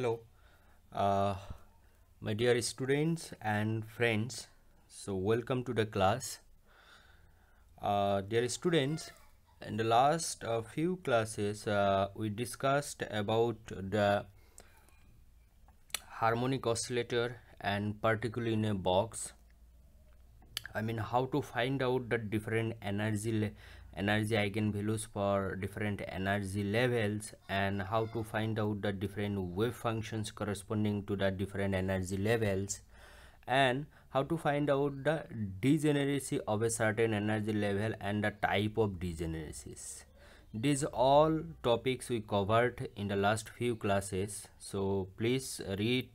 hello uh, my dear students and friends so welcome to the class uh, dear students in the last uh, few classes uh, we discussed about the harmonic oscillator and particularly in a box I mean how to find out the different energy energy eigenvalues for different energy levels and how to find out the different wave functions corresponding to the different energy levels and how to find out the degeneracy of a certain energy level and the type of degeneracies these all topics we covered in the last few classes so please read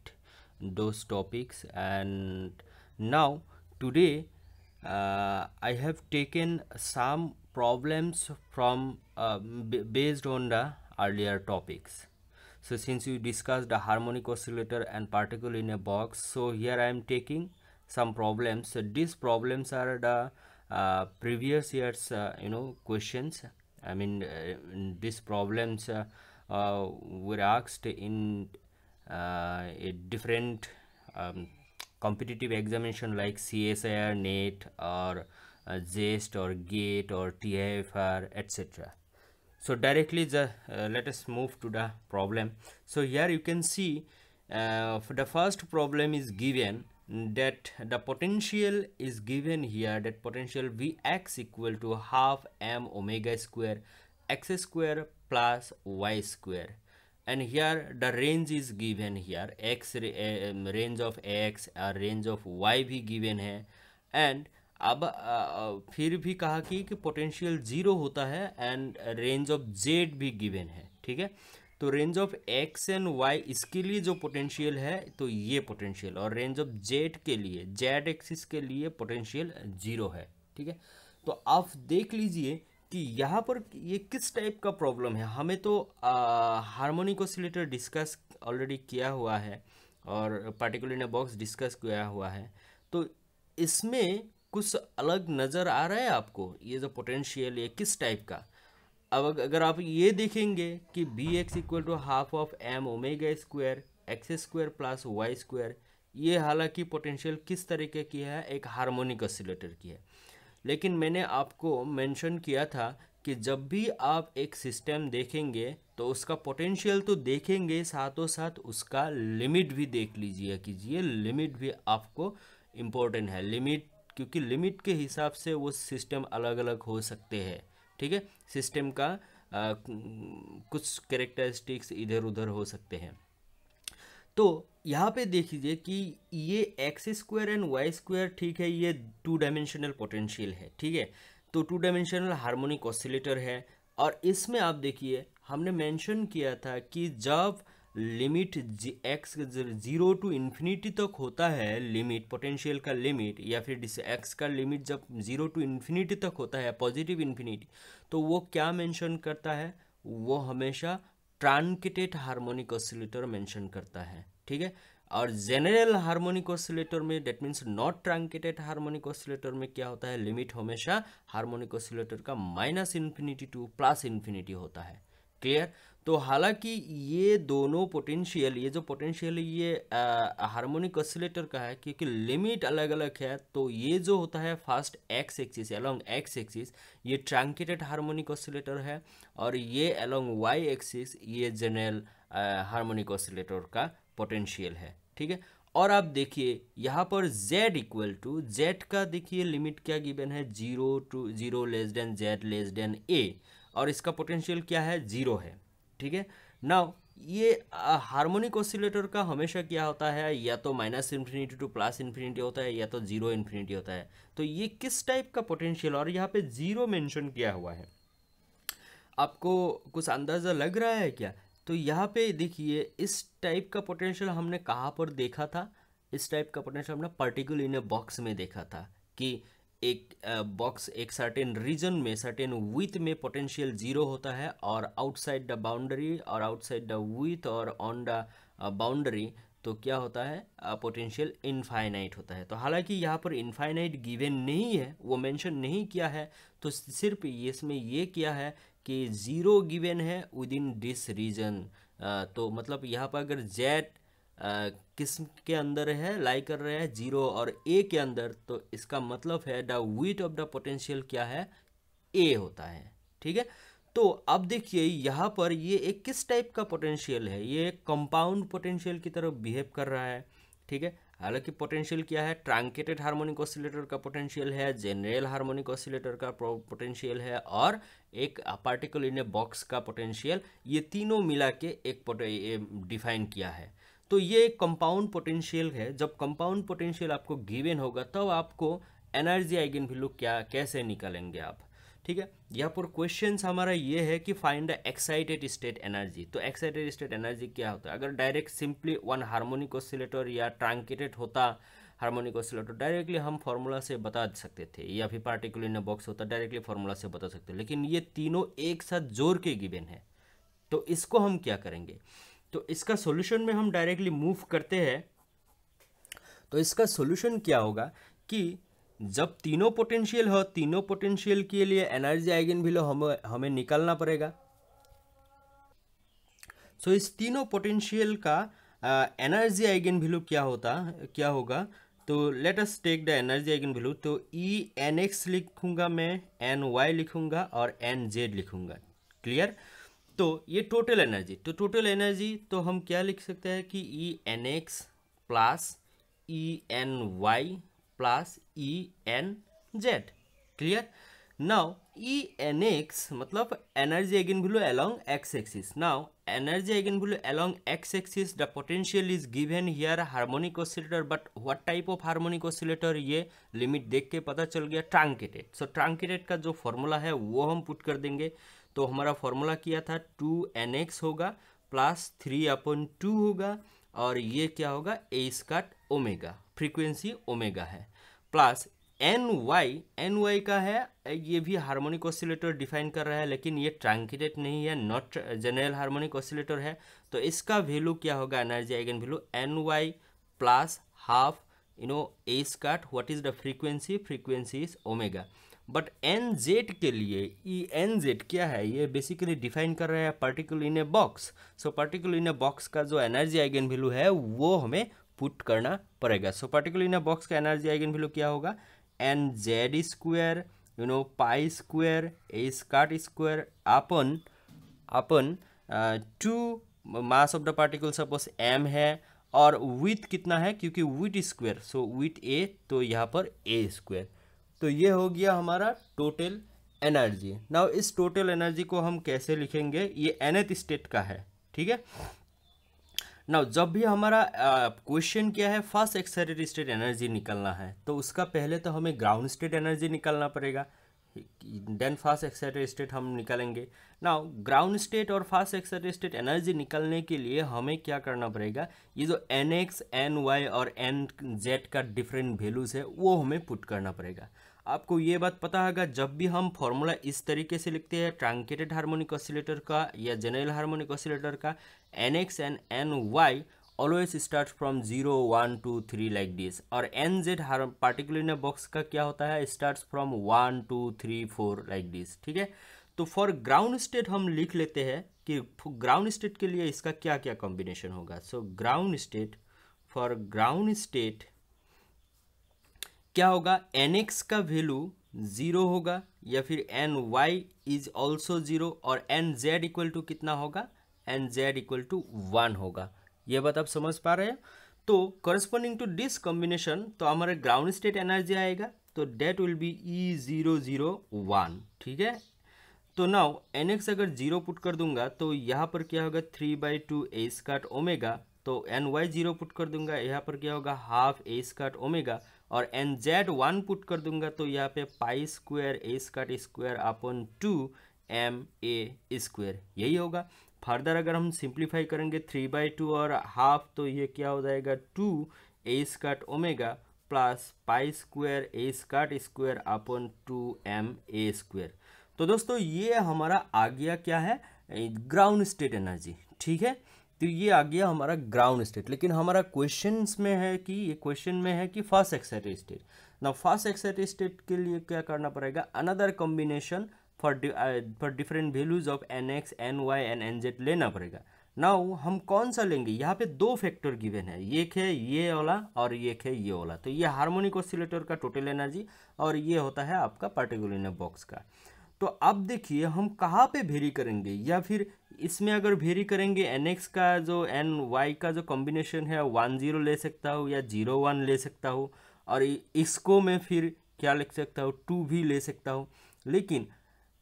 those topics and now today uh, I have taken some problems from uh, based on the earlier topics so since we discussed the harmonic oscillator and particle in a box so here i am taking some problems so these problems are the uh, previous years uh, you know questions i mean uh, these problems uh, uh, were asked in uh, a different um, competitive examination like csir net or uh, zest or gate or TFR etc so directly the uh, let us move to the problem so here you can see uh, the first problem is given that the potential is given here that potential vx equal to half m omega square x square plus y square and here the range is given here x um, range of x a uh, range of y be given here and अब फिर भी कहा कि, कि potential zero होता है and range of z भी given है ठीक है तो range of x and y इसके लिए जो पोटेंशियल है तो ये पोटेंशियल और रेंज ऑफ जेड के लिए जेड एक्सिस के लिए पोटेंशियल ज़ीरो है ठीक है तो आप देख लीजिए कि यहाँ पर ये किस टाइप का प्रॉब्लम है हमें तो हारमोनिक ऑसिलेटर डिस्कस ऑलरेडी किया हुआ है और पार्टिकुलर ने बॉक्स डिस्कस किया हुआ है तो इसमें कुछ अलग नज़र आ रहा है आपको ये जो पोटेंशियल ये किस टाइप का अब अगर आप ये देखेंगे कि v x equal to half of m omega square x square plus y square ये हालांकि पोटेंशियल किस तरीके की है एक हार्मोनिक ऑसिलेटर की है लेकिन मैंने आपको मेंशन किया था कि जब भी आप एक सिस्टम देखेंगे तो उसका पोटेंशियल तो देखेंगे साथों साथ उसका लिमिट भी देख लीजिए कीजिए लिमिट भी आपको इम्पोर्टेंट है लिमिट क्योंकि लिमिट के हिसाब से वो सिस्टम अलग अलग हो सकते हैं ठीक है सिस्टम का आ, कुछ करेक्टरिस्टिक्स इधर उधर हो सकते हैं तो यहाँ पे देख लीजिए कि ये x square and y square ठीक है ये टू डायमेंशनल पोटेंशियल है ठीक है तो टू डायमेंशनल हार्मोनिक ऑसिलेटर है और इसमें आप देखिए हमने मेंशन किया था कि जब लिमिट जी एक्स जीरो टू इन्फिनिटी तक होता है लिमिट पोटेंशियल का लिमिट या फिर डिस एक्स का लिमिट जब जीरो टू इन्फिनिटी तक होता है पॉजिटिव इन्फिनिटी तो वो क्या मेंशन करता है वो हमेशा ट्रांकेटेड हार्मोनिक ऑसिलेटर मेंशन करता है ठीक है और जनरल हार्मोनिक ऑसिलेटर में that means not truncated harmonic oscillator में क्या होता है लिमिट हमेशा हार्मोनिक ऑसिलेटर का minus infinity to plus infinity होता है क्लियर तो हालांकि ये दोनों पोटेंशियल ये जो पोटेंशियल ये हार्मोनिक ऑसिलेटर का है क्योंकि लिमिट अलग अलग है तो ये जो होता है first x axis along x axis ये ट्रांकेटेड हार्मोनिक ऑसिलेटर है और ये अलोंग वाई एक्सिस ये जनरल हार्मोनिक ऑसिलेटर का पोटेंशियल है ठीक है और आप देखिए यहाँ पर z इक्वल टू जेड का देखिए लिमिट क्या गिवन है zero to zero less than z less than a और इसका पोटेंशियल क्या है जीरो है ठीक है नाउ ये हार्मोनिक ऑसिलेटर का हमेशा क्या होता है या तो minus infinity to plus infinity होता है या तो जीरो इन्फिनिटी होता है तो ये किस टाइप का पोटेंशियल और यहाँ पे जीरो मेंशन किया हुआ है आपको कुछ अंदाज़ा लग रहा है क्या तो यहाँ पे देखिए इस टाइप का पोटेंशियल हमने कहाँ पर देखा था इस टाइप का पोटेंशियल हमने पर्टिकुलर इन ए बॉक्स में देखा था कि एक बॉक्स एक सर्टेन रीजन में सर्टेन विथ में पोटेंशियल जीरो होता है और आउटसाइड द बाउंड्री और आउटसाइड द विथ और ऑन द बाउंड्री तो क्या होता है पोटेंशियल इनफाइनाइट होता है तो हालांकि यहाँ पर इनफाइनाइट गिवन नहीं है वो मेंशन नहीं किया है तो सिर्फ इसमें ये किया है कि ज़ीरो गिवन है विद इन दिस रीजन तो मतलब यहाँ पर अगर जेड किस्म के अंदर है लाई कर रहे हैं जीरो और ए के अंदर तो इसका मतलब है the weight of the potential क्या है ए होता है ठीक है तो अब देखिए यहाँ पर ये एक किस टाइप का पोटेंशियल है ये कंपाउंड पोटेंशियल की तरफ बिहेव कर रहा है ठीक है हालांकि पोटेंशियल क्या है ट्रांकेटेड हार्मोनिक ऑसिलेटर का पोटेंशियल है जनरल हार्मोनिक ऑसिलेटर का पोटेंशियल है और एक पार्टिकल इन ए बॉक्स का पोटेंशियल ये तीनों मिला के एक डिफाइन किया है तो ये एक कंपाउंड पोटेंशियल है जब कंपाउंड पोटेंशियल आपको गिवेन होगा तब तो आपको एनर्जी आइगन वैल्यू क्या कैसे निकालेंगे आप ठीक है यहाँ पर क्वेश्चन हमारा ये है कि find the excited state energy तो एक्साइटेड स्टेट एनर्जी क्या होता है अगर direct simply one harmonic oscillator या ट्रांकेटेड होता हार्मोनिक ऑसिलेटर डायरेक्टली हम फार्मूला से बता सकते थे या फिर पार्टिकुलर इन बॉक्स होता डायरेक्टली फार्मूला से बता सकते लेकिन ये तीनों एक साथ जोड़ के गिवेन है तो इसको हम क्या करेंगे तो इसका सोल्यूशन में हम डायरेक्टली मूव करते हैं तो इसका सोल्यूशन क्या होगा कि जब तीनों पोटेंशियल हो तीनों पोटेंशियल के लिए एनर्जी आइगन लो हमें हमें निकालना पड़ेगा सो so, इस तीनों पोटेंशियल का एनर्जी आइगन वैल्यू क्या होता क्या होगा तो let us take the energy eigen value तो ई एन एक्स लिखूंगा मैं एन वाई लिखूंगा और एन जेड लिखूंगा क्लियर तो ये टोटल एनर्जी तो टोटल एनर्जी तो हम क्या लिख सकते हैं कि e n x plus e n y plus e n z clear now e n x मतलब energy eigenvalue along x axis now energy eigenvalue along x axis the potential is given here harmonic oscillator but what type of harmonic oscillator ये limit देख के पता चल गया truncated सो so, truncated का जो formula है वो हम पुट कर देंगे तो हमारा फॉर्मूला किया था टू एन एक्स होगा प्लस थ्री अपॉन टू होगा और ये क्या होगा ए स्काट ओमेगा फ्रीक्वेंसी ओमेगा है plus n y n y का है ये भी हार्मोनिक ऑसिलेटर डिफाइन कर रहा है लेकिन ये ट्रांकिटेड नहीं है नॉट जनरल हार्मोनिक ऑसिलेटर है तो इसका वैल्यू क्या होगा energy eigen eigenvalue n y plus half you know h cut what is the frequency frequency is omega but n z के लिए ई एन जेड क्या है ये बेसिकली डिफाइन कर रहा है particle in a box so particle in a box का जो एनर्जी आइगन वैल्यू है वो हमें पुट करना पड़ेगा so particle in a box का एनर्जी आइगन वैल्यू क्या होगा n z square you know pi square h cut square upon upon two mass of the particle suppose m है और विथ कितना है क्योंकि width square so width a तो यहाँ पर ए स्क्वेयर तो ये हो गया हमारा टोटल एनर्जी नाउ इस टोटल एनर्जी को हम कैसे लिखेंगे ये एनथ स्टेट का है ठीक है नाउ जब भी हमारा क्वेश्चन क्या है फर्स्ट एक्साइटेड स्टेट एनर्जी निकलना है तो उसका पहले तो हमें ग्राउंड स्टेट एनर्जी निकलना पड़ेगा देन फास्ट एक्साइटेड स्टेट हम निकालेंगे ना ग्राउंड स्टेट और फास्ट एक्साइटेड स्टेट एनर्जी निकलने के लिए हमें क्या करना पड़ेगा ये जो एन एक्स एन वाई और एन जेड का डिफरेंट वैल्यूज़ है वो हमें पुट करना पड़ेगा आपको ये बात पता होगा जब भी हम फॉर्मूला इस तरीके से लिखते हैं ट्रांकेटेड हार्मोनिक ऑसिलेटर का या जनरल हार्मोनिक ऑसिलेटर का n x and n y always start from zero one two three like this और एन जेड हार पार्टिकुलर बॉक्स का क्या होता है start from one two three four like this ठीक है तो फॉर ग्राउंड स्टेट हम लिख लेते हैं कि ग्राउंड स्टेट के लिए इसका क्या क्या कॉम्बिनेशन होगा so ground state for ground state क्या होगा एन एक्स का वैल्यू ज़ीरो होगा या फिर n y is also zero और एन जेड इक्वल टू कितना होगा n z equal to one होगा ये बात आप समझ पा रहे हैं तो करस्पॉन्डिंग टू दिस कॉम्बिनेशन तो हमारे ग्राउंड स्टेट एनर्जी आएगा तो that will be e zero zero one ठीक है तो नाउ एन एक्स अगर जीरो पुट कर दूंगा तो यहाँ पर क्या होगा three by two A cut omega तो एन वाई जीरो पुट कर दूंगा यहाँ पर क्या होगा हाफ ए स्काट ओमेगा और एन जेड वन पुट कर दूंगा तो यहाँ पे pi square h cut square upon two m a square यही होगा फर्दर अगर हम सिंप्लीफाई करेंगे थ्री बाई टू और हाफ तो ये क्या हो जाएगा two h cut omega plus pi square h cut square upon two m a square तो दोस्तों ये हमारा आ गया क्या है ग्राउंड स्टेट एनर्जी ठीक है तो ये आ गया हमारा ग्राउंड स्टेट लेकिन हमारा क्वेश्चन में है कि ये क्वेश्चन में है कि फर्स्ट एक्साइट स्टेट ना फर्स्ट एक्साइट स्टेट के लिए क्या करना पड़ेगा another combination for for different values of n x n y and n z लेना पड़ेगा नाउ हम कौन सा लेंगे यहाँ पे दो फैक्टर गिवन है एक है ये वाला और एक है ये वाला तो ये हार्मोनिक ऑसिलेटर का टोटल एनर्जी और ये होता है आपका पार्टिकुलर बॉक्स का तो अब देखिए हम कहाँ पे भेरी करेंगे या फिर इसमें अगर भेरी करेंगे एन एक्स का जो एन वाई का जो कॉम्बिनेशन है वन जीरो ले सकता हूँ या जीरो वन ले सकता हूँ और इसको मैं फिर क्या लिख सकता हूँ टू भी ले सकता हूँ लेकिन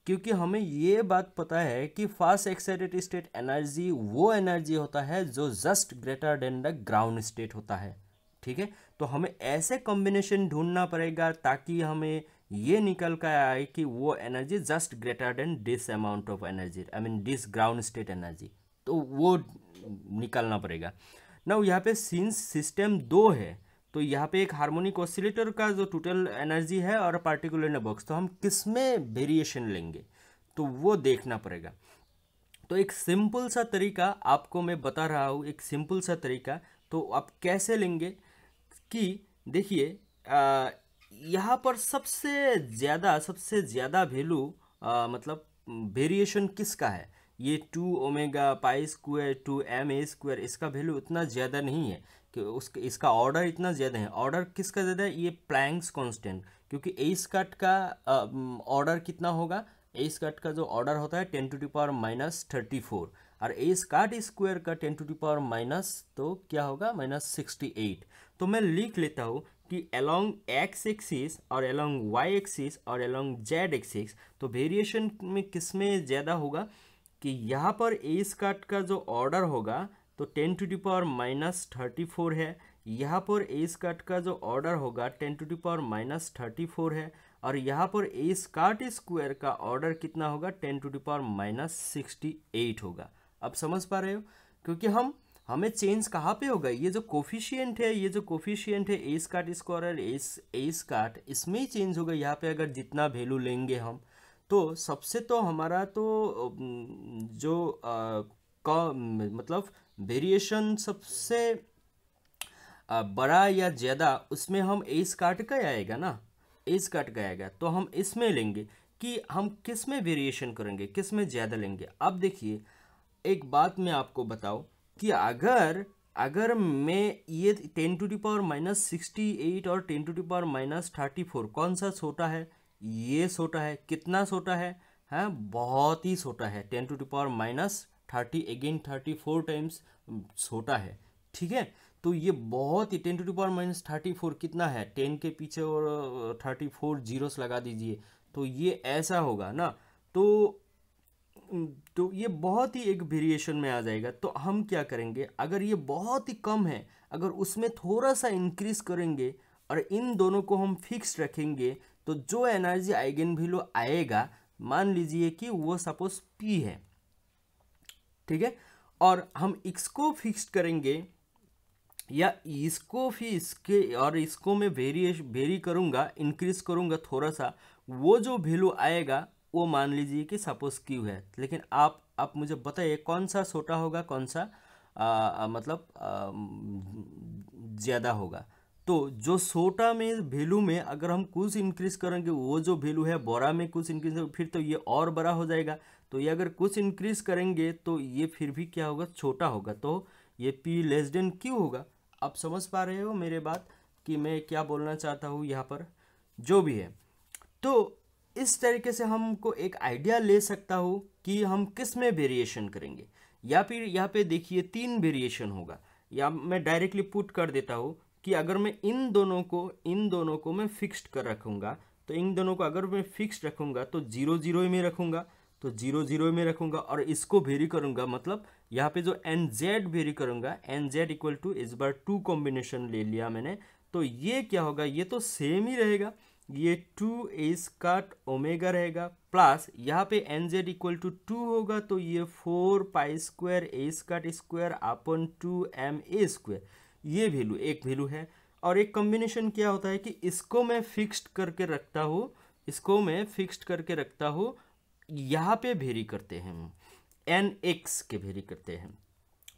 क्योंकि हमें ये बात पता है कि फास्ट एक्साइटेड स्टेट एनर्जी वो एनर्जी होता है जो just greater than the ground state होता है ठीक है तो हमें ऐसे कॉम्बिनेशन ढूंढना पड़ेगा ताकि हमें ये निकल कर आया है कि वो energy just greater than this amount of energy I mean this ground state energy तो वो निकालना पड़ेगा ना यहाँ पे सिंस सिस्टम दो है तो यहाँ पे एक हार्मोनिक ऑसिलेटर का जो टोटल एनर्जी है और पार्टिकुलर इन बॉक्स तो हम किस में वेरिएशन लेंगे तो वो देखना पड़ेगा तो एक सिंपल सा तरीका आपको मैं बता रहा हूँ एक सिंपल सा तरीका तो आप कैसे लेंगे कि देखिए यहाँ पर सबसे ज़्यादा सबसे ज़्यादा वैल्यू मतलब वेरिएशन किसका है ये two omega pi square two m a square इसका वैल्यू इतना ज़्यादा नहीं है कि उसके इसका ऑर्डर इतना ज़्यादा है ऑर्डर किसका ज़्यादा है ये प्लैंक्स कांस्टेंट क्योंकि एस स्कट का ऑर्डर कितना होगा एस स्कट का जो ऑर्डर होता है ten to the power minus thirty four और एस स्कट स्क्वायर का ten to the power minus तो क्या होगा माइनस सिक्सटी एट तो मैं लिख लेता हूँ कि अलोंग एक्स एक्सिस और अलोंग वाई एक्सिस और अलोंग जेड एक्सिस तो वेरिएशन में किस में ज़्यादा होगा कि यहाँ पर एस स्कर्ट का जो ऑर्डर होगा तो ten to the power minus thirty four है यहाँ पर एस स्कर्ट का जो ऑर्डर होगा ten to the power minus thirty four है और यहाँ पर एस स्कर्ट स्क्वायर का ऑर्डर कितना होगा ten to the power minus sixty eight होगा अब समझ पा रहे हो क्योंकि हम हमें चेंज कहाँ पे होगा ये जो कोफिशियंट है ये जो कोफिशियंट है एस काट स्क्वायर और एस एस काट इसमें ही चेंज होगा यहाँ पे अगर जितना वैल्यू लेंगे हम तो सबसे तो हमारा तो जो क मतलब वेरिएशन सबसे बड़ा या ज़्यादा उसमें हम एस काट का आएगा ना एस काट का आएगा तो हम इसमें लेंगे कि हम किस में वेरिएशन करेंगे किस में ज़्यादा लेंगे अब देखिए एक बात मैं आपको बताऊँ कि अगर अगर मैं ये ten to the power minus sixty eight और ten to the power minus thirty four कौन सा छोटा है ये छोटा है कितना छोटा है हाँ बहुत ही छोटा है ten to the power minus thirty again thirty four times छोटा है ठीक है तो ये बहुत ही ten to the power minus thirty four कितना है टेन के पीछे और थर्टी फोर जीरोस लगा दीजिए तो ये ऐसा होगा ना तो तो ये बहुत ही एक वेरिएशन में आ जाएगा तो हम क्या करेंगे अगर ये बहुत ही कम है अगर उसमें थोड़ा सा इंक्रीज करेंगे और इन दोनों को हम फिक्स रखेंगे तो जो एनर्जी आइगन वैल्यू आएगा मान लीजिए कि वो सपोज पी है ठीक है और हम इसको फिक्स करेंगे या इसको भी इसके और इसको मैं वेरिएश वेरी करूँगा इंक्रीज करूँगा थोड़ा सा वो जो वैल्यू आएगा वो मान लीजिए कि सपोज क्यू है लेकिन आप आप मुझे बताइए कौन सा छोटा होगा कौन सा आ, मतलब ज़्यादा होगा तो जो छोटा में वैल्यू में अगर हम कुछ इंक्रीज करेंगे वो जो वैल्यू है बोरा में कुछ इंक्रीज फिर तो ये और बड़ा हो जाएगा तो ये अगर कुछ इंक्रीज करेंगे तो ये फिर भी क्या होगा छोटा होगा तो ये पी लेस देन क्यू होगा आप समझ पा रहे हो मेरे बात कि मैं क्या बोलना चाहता हूँ यहाँ पर जो भी है तो इस तरीके से हमको एक आइडिया ले सकता हो कि हम किस में वेरिएशन करेंगे या फिर यहाँ पे देखिए तीन वेरिएशन होगा या मैं डायरेक्टली पुट कर देता हूँ कि अगर मैं इन दोनों को इन दोनों को मैं फिक्स्ड कर रखूँगा तो इन दोनों को अगर मैं फिक्स्ड रखूँगा तो जीरो जीरो में रखूँगा तो जीरो जीरो में रखूँगा और इसको वेरी करूँगा मतलब यहाँ पे जो एन जेड वेरी करूँगा एन जेड इक्वल टू इस बार टू कॉम्बिनेशन ले लिया मैंने तो ये क्या होगा ये तो सेम ही रहेगा ये टू इसका ओमेगा रहेगा प्लस यहाँ पे n z equal to two होगा तो ये four pi square A cut square upon two m a square ये वैल्यू एक वैल्यू है और एक कॉम्बिनेशन क्या होता है कि इसको मैं फिक्स्ड करके रखता हूँ इसको मैं फिक्स्ड करके रखता हूँ यहाँ पे भेरी करते हैं एन एक्स के भेरी करते हैं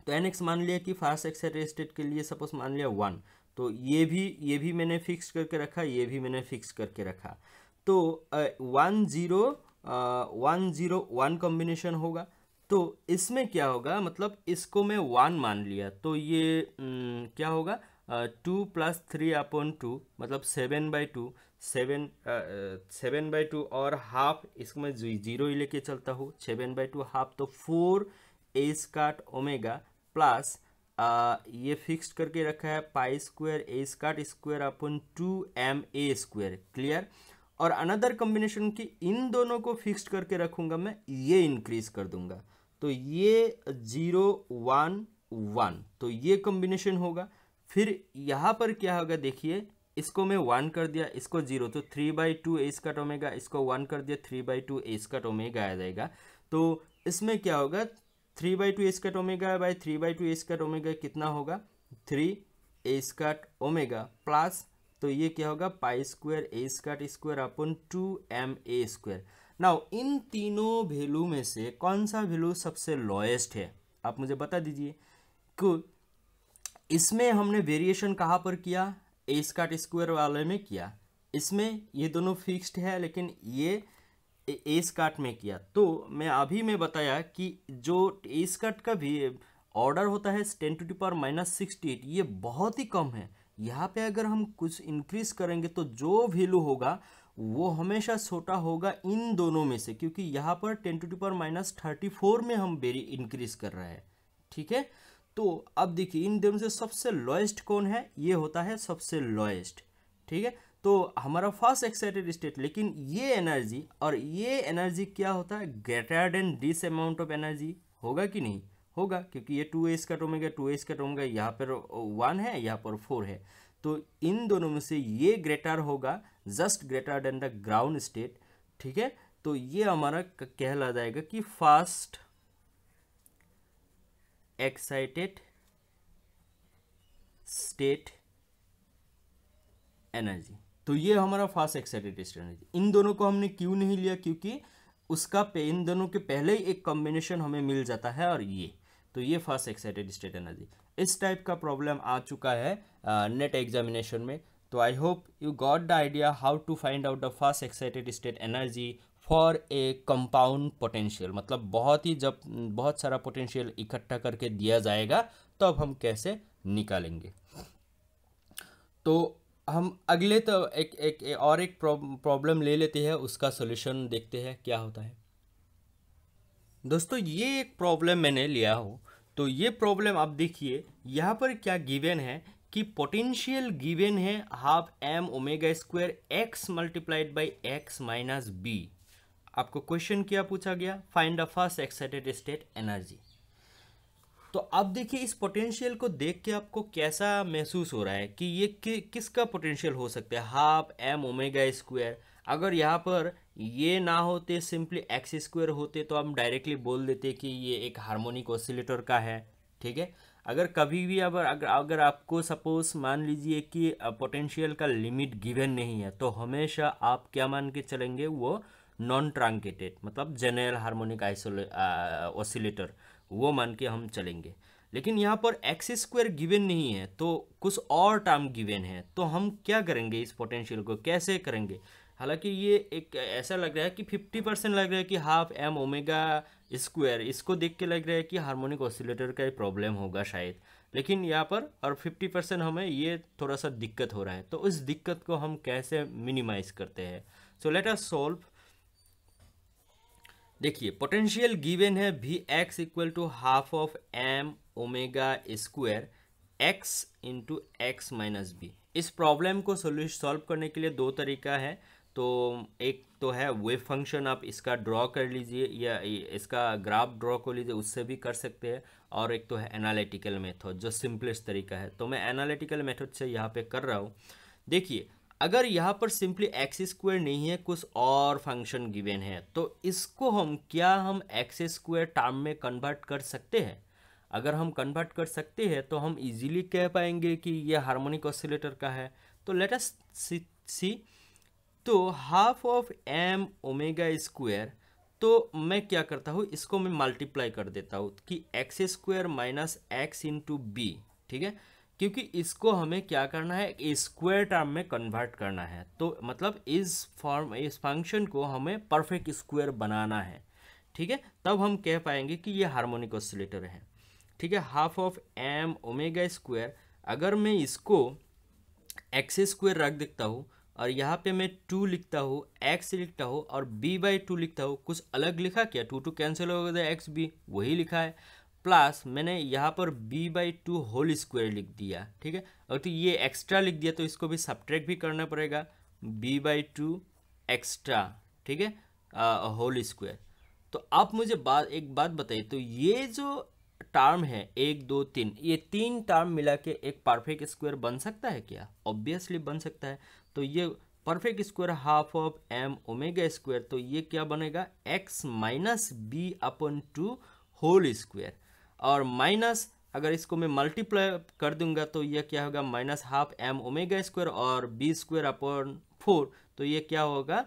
तो एन एक्स मान लिया कि फास्ट एक्स रेस्टेड के लिए सपोज मान लिया वन तो ये भी ये भी मैंने फिक्स करके रखा ये भी मैंने फिक्स करके रखा तो one zero one zero one combination होगा तो इसमें क्या होगा मतलब इसको मैं वन मान लिया तो ये न, क्या होगा two plus three upon two मतलब seven by two seven seven by two और हाफ इसको मैं जीरो ही लेके चलता हूँ सेवन बाई टू हाफ तो four h cut omega plus आ, ये फिक्स करके रखा है pi square A cut square upon two m a square clear और अनदर कम्बिनेशन की इन दोनों को फिक्स करके रखूंगा मैं ये इंक्रीज कर दूंगा तो ये जीरो वन वन तो ये कम्बिनेशन होगा फिर यहाँ पर क्या होगा देखिए इसको मैं वन कर दिया इसको जीरो तो three by two A cut omega इसको वन कर दिया three by two A cut omega आ जाएगा तो इसमें क्या होगा three by two h cut omega by three by two h cut omega कितना होगा three h cut omega plus तो ये क्या होगा pi square h cut square upon two m a square now इन तीनों वैल्यू में से कौन सा वैल्यू सबसे लोएस्ट है आप मुझे बता दीजिए कि इसमें हमने वेरिएशन कहाँ पर किया ए स्कट स्क्वायर वाले में किया इसमें ये दोनों फिक्स्ड है लेकिन ये एस कार्ट में किया तो मैं अभी मैं बताया कि जो एस कार्ट का भी ऑर्डर होता है ten to to power minus sixty eight ये बहुत ही कम है यहाँ पे अगर हम कुछ इंक्रीज करेंगे तो जो वैल्यू होगा वो हमेशा छोटा होगा इन दोनों में से क्योंकि यहाँ पर ten to to power minus thirty four में हम बेरी इंक्रीज कर रहे हैं ठीक है तो अब देखिए इन दोनों से सबसे लोएस्ट कौन है ये होता है सबसे लोएस्ट ठीक है तो हमारा फर्स्ट एक्साइटेड स्टेट लेकिन ये एनर्जी और ये एनर्जी क्या होता है greater than this amount of energy होगा कि नहीं होगा क्योंकि ये टू एस का टोमेगा टू एस का टोमेगा यहाँ पर वन है यहाँ पर फोर है तो इन दोनों में से ये ग्रेटर होगा just greater than the ground state ठीक है तो ये हमारा कहला जाएगा कि फास्ट एक्साइटेड स्टेट एनर्जी तो ये हमारा फास्ट एक्साइटेड एनर्जी इन दोनों को हमने क्यों नहीं लिया क्योंकि उसका पे इन दोनों के पहले ही एक कॉम्बिनेशन हमें मिल जाता है और ये तो ये फर्स्ट एक्साइटेड स्टेट एनर्जी इस टाइप का प्रॉब्लम आ चुका है नेट एग्जामिनेशन में तो I hope you got the idea how to find out the first excited state energy for a compound potential मतलब बहुत ही जब बहुत सारा पोटेंशियल इकट्ठा करके दिया जाएगा तब तो हम कैसे निकालेंगे तो हम अगले तो एक एक, एक और एक प्रॉब्लम ले लेते हैं उसका सोल्यूशन देखते हैं क्या होता है दोस्तों ये एक प्रॉब्लम मैंने लिया हो तो ये प्रॉब्लम आप देखिए यहाँ पर क्या गिवन है कि पोटेंशियल गिवन है half m omega square x multiplied by x minus b आपको क्वेश्चन क्या पूछा गया find the first excited state energy तो अब देखिए इस पोटेंशियल को देख के आपको कैसा महसूस हो रहा है कि ये कि, किसका पोटेंशियल हो सकता है हाफ एम ओमेगा स्क्वायर अगर यहाँ पर ये ना होते सिंपली एक्स स्क्वायर होते तो हम डायरेक्टली बोल देते कि ये एक हार्मोनिक ऑसिलेटर का है ठीक है अगर कभी भी अगर अगर अगर आपको सपोज मान लीजिए कि पोटेंशियल का लिमिट गिवन नहीं है तो हमेशा आप क्या मान के चलेंगे वो नॉन ट्रांकेटेड मतलब जनरल हार्मोनिक आइसोले ऑसिलेटर वो मान के हम चलेंगे लेकिन यहाँ पर एक्स स्क्वायर गिवेन नहीं है तो कुछ और टर्म गिवेन है तो हम क्या करेंगे इस पोटेंशियल को कैसे करेंगे हालांकि ये एक ऐसा लग रहा है कि फिफ्टी परसेंट लग रहा है कि हाफ एम ओमेगा स्क्वायर इसको देख के लग रहा है कि हार्मोनिक ऑसिलेटर का ही प्रॉब्लम होगा शायद लेकिन यहाँ पर और फिफ्टी परसेंट हमें ये थोड़ा सा दिक्कत हो रहा है तो उस दिक्कत को हम कैसे मिनिमाइज करते हैं सो लेट अस सॉल्व देखिए पोटेंशियल गिवेन है भी x equal to half of m omega square x into x minus b इस प्रॉब्लम को सॉल्व करने के लिए दो तरीका है तो एक तो है वेव फंक्शन आप इसका ड्रॉ कर लीजिए या इसका ग्राफ ड्रॉ कर लीजिए उससे भी कर सकते हैं और एक तो है एनालिटिकल मेथड जो सिंपलेस्ट तरीका है तो मैं एनालिटिकल मेथड से यहाँ पे कर रहा हूँ देखिए अगर यहाँ पर सिंपली एक्स स्क्वायर नहीं है कुछ और फंक्शन गिवेन है तो इसको हम क्या हम एक्स स्क्वायर टर्म में कन्वर्ट कर सकते हैं अगर हम कन्वर्ट कर सकते हैं तो हम इजीली कह पाएंगे कि यह हार्मोनिक ऑसिलेटर का है तो लेट अस सी तो half of m omega square तो मैं क्या करता हूँ इसको मैं मल्टीप्लाई कर देता हूँ कि x square minus x into b ठीक है क्योंकि इसको हमें क्या करना है स्क्वायर टर्म में कन्वर्ट करना है तो मतलब इस फॉर्म इस फंक्शन को हमें परफेक्ट स्क्वायर बनाना है ठीक है तब हम कह पाएंगे कि ये हार्मोनिक ऑसिलेटर है ठीक है half of m omega square अगर मैं इसको एक्स स्क्वायर रख देता हूँ और यहाँ पे मैं टू लिखता हूँ एक्स लिखता हूँ और बी बाई टू लिखता हूँ कुछ अलग लिखा क्या टू टू कैंसिल हो गया एक्स बी वही लिखा है प्लस मैंने यहाँ पर b by two whole square लिख दिया ठीक है और तो ये एक्स्ट्रा लिख दिया तो इसको भी सब्ट्रैक्ट भी करना पड़ेगा b बाई टू एक्स्ट्रा ठीक है होल स्क्वायर तो आप मुझे बात एक बात बताइए तो ये जो टर्म है एक दो तीन ये तीन टर्म मिला के एक परफेक्ट स्क्वायर बन सकता है क्या ऑब्वियसली बन सकता है तो ये perfect square half of m omega square तो ये क्या बनेगा x minus b upon two whole square और माइनस अगर इसको मैं मल्टीप्लाई कर दूंगा तो यह क्या होगा minus half m omega square और बी स्क्वायर अपॉन फोर तो ये क्या होगा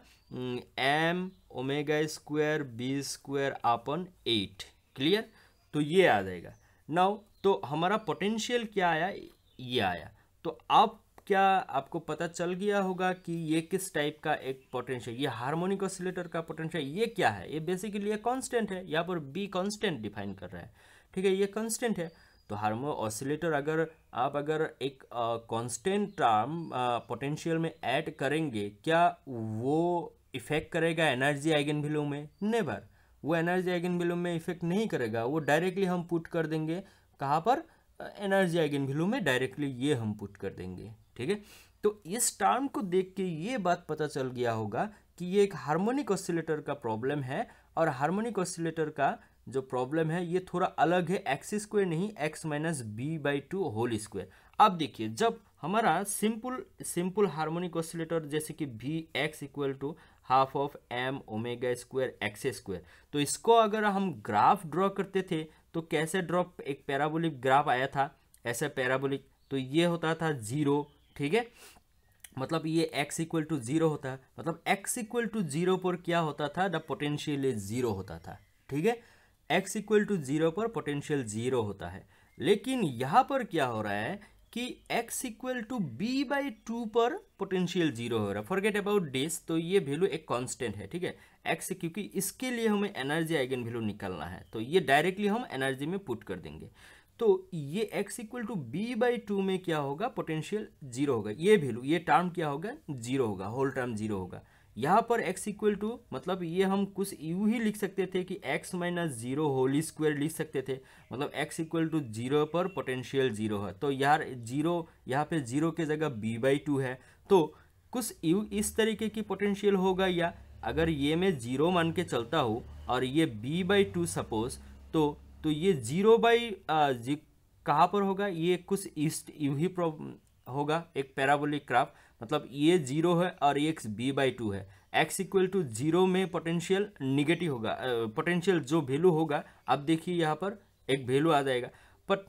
m omega square b square upon eight clear तो ये आ जाएगा नाउ तो हमारा पोटेंशियल क्या आया ये आया तो आप क्या आपको पता चल गया होगा कि ये किस टाइप का एक पोटेंशियल ये हार्मोनिक ऑसिलेटर का पोटेंशियल ये क्या है ये बेसिकली ये कांस्टेंट है यहाँ पर बी कांस्टेंट डिफाइन कर रहा है ठीक है ये कॉन्स्टेंट है तो हार्मो ऑसिलेटर अगर आप अगर एक कांस्टेंट टर्म पोटेंशियल में ऐड करेंगे क्या वो इफेक्ट करेगा एनर्जी आइगन वैल्यू में नेवर वो एनर्जी आइगन वैल्यू में इफेक्ट नहीं करेगा वो डायरेक्टली हम पुट कर देंगे कहाँ पर एनर्जी आइगन वैल्यू में डायरेक्टली ये हम पुट कर देंगे ठीक है तो इस टर्म को देख के ये बात पता चल गया होगा कि ये एक हार्मोनिक ऑसिलेटर का प्रॉब्लम है और हार्मोनिक ऑसिलेटर का जो प्रॉब्लम है ये थोड़ा अलग है एक्स स्क्वेयर नहीं x minus b by two whole square अब देखिए जब हमारा सिंपल सिंपल हार्मोनिक ऑसिलेटर जैसे कि V x equal to half of m omega square x square तो इसको अगर हम ग्राफ ड्रॉ करते थे तो कैसे ड्रॉप एक पैराबोलिक ग्राफ आया था ऐसा पैराबोलिक तो ये होता था जीरो ठीक है मतलब ये x इक्वल टू जीरो होता है मतलब x इक्वल टू जीरो पर क्या होता था द पोटेंशियल इज जीरो होता था ठीक है एक्स इक्वल टू ज़ीरो पर पोटेंशियल ज़ीरो होता है लेकिन यहाँ पर क्या हो रहा है कि x equal to b by two पर पोटेंशियल जीरो हो रहा है फॉरगेट अबाउट डिस तो ये वैल्यू एक कांस्टेंट है ठीक है x क्योंकि इसके लिए हमें एनर्जी आइगन वैल्यू निकालना है तो ये डायरेक्टली हम एनर्जी में पुट कर देंगे तो ये x equal to b by two में क्या होगा पोटेंशियल जीरो होगा ये वैल्यू ये टर्म क्या होगा जीरो होगा होल टर्म जीरो होगा यहाँ पर x इक्वल टू मतलब ये हम कुछ यू ही लिख सकते थे कि x minus zero whole square लिख सकते थे मतलब x इक्वल टू जीरो पर पोटेंशियल जीरो है तो यार जीरो यहाँ पे जीरो के जगह b बाई टू है तो कुछ यू इस तरीके की पोटेंशियल होगा या अगर ये मैं जीरो मान के चलता हूँ और ये b बाई टू सपोज तो तो ये जीरो बाई जी कहाँ पर होगा ये कुछ ईस्ट यू ही होगा एक पैराबोलिक क्राफ्ट मतलब ये जीरो है और ये एक्स बी बाई टू है एक्स इक्वल टू जीरो में पोटेंशियल निगेटिव होगा पोटेंशियल जो वैल्यू होगा आप देखिए यहाँ पर एक वैल्यू आ जाएगा बट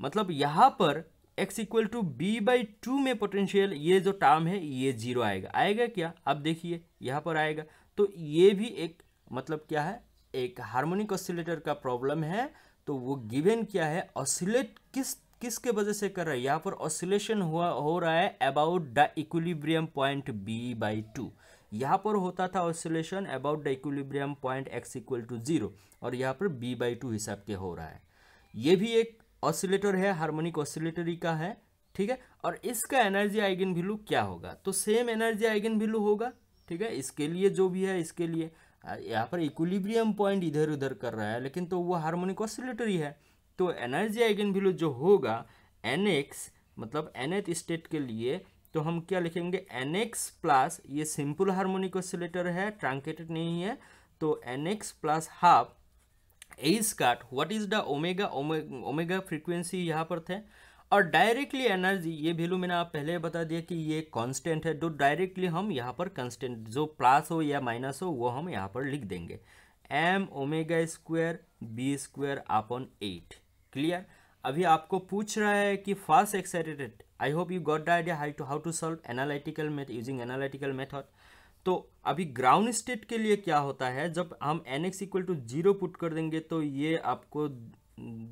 मतलब यहाँ पर x equal to b by two में पोटेंशियल ये जो टर्म है ये जीरो आएगा आएगा क्या आप देखिए यहाँ पर आएगा तो ये भी एक मतलब क्या है एक हार्मोनिक ऑसिलेटर का प्रॉब्लम है तो वो गिवेन क्या है ऑसिलेट किस किसके वजह से कर रहा है यहाँ पर ऑसिलेशन हुआ हो रहा है about the equilibrium point b by two यहाँ पर होता था oscillation about the equilibrium point x equal to zero और यहाँ पर बी बाई टू हिसाब के हो रहा है ये भी एक ऑसिलेटर है हार्मोनिक ऑसिलेटरी का है ठीक है और इसका एनर्जी आइगन वैल्यू क्या होगा तो सेम एनर्जी आइगन वैल्यू होगा ठीक है इसके लिए जो भी है इसके लिए यहाँ पर इक्विलिब्रियम पॉइंट इधर उधर कर रहा है लेकिन तो वो हार्मोनिक ऑसिलेटरी है तो एनर्जी आइगन वैल्यू जो होगा एन एक्स मतलब एनएथ स्टेट के लिए तो हम क्या लिखेंगे एन एक्स प्लस ये सिंपल हार्मोनिक ऑसिलेटर है ट्रांकेटेड नहीं है तो n x plus half h cut what is the omega omega frequency यहाँ पर थे और डायरेक्टली एनर्जी ये वैल्यू मैंने आप पहले बता दिया कि ये कांस्टेंट है तो डायरेक्टली हम यहाँ पर कांस्टेंट जो प्लस हो या माइनस हो वो हम यहाँ पर लिख देंगे m omega square b square upon eight clear अभी आपको पूछ रहा है कि fast excited I hope you got the idea high to how to solve analytical meth using analytical method तो अभी ग्राउंड स्टेट के लिए क्या होता है जब हम n x equal to zero put कर देंगे तो ये आपको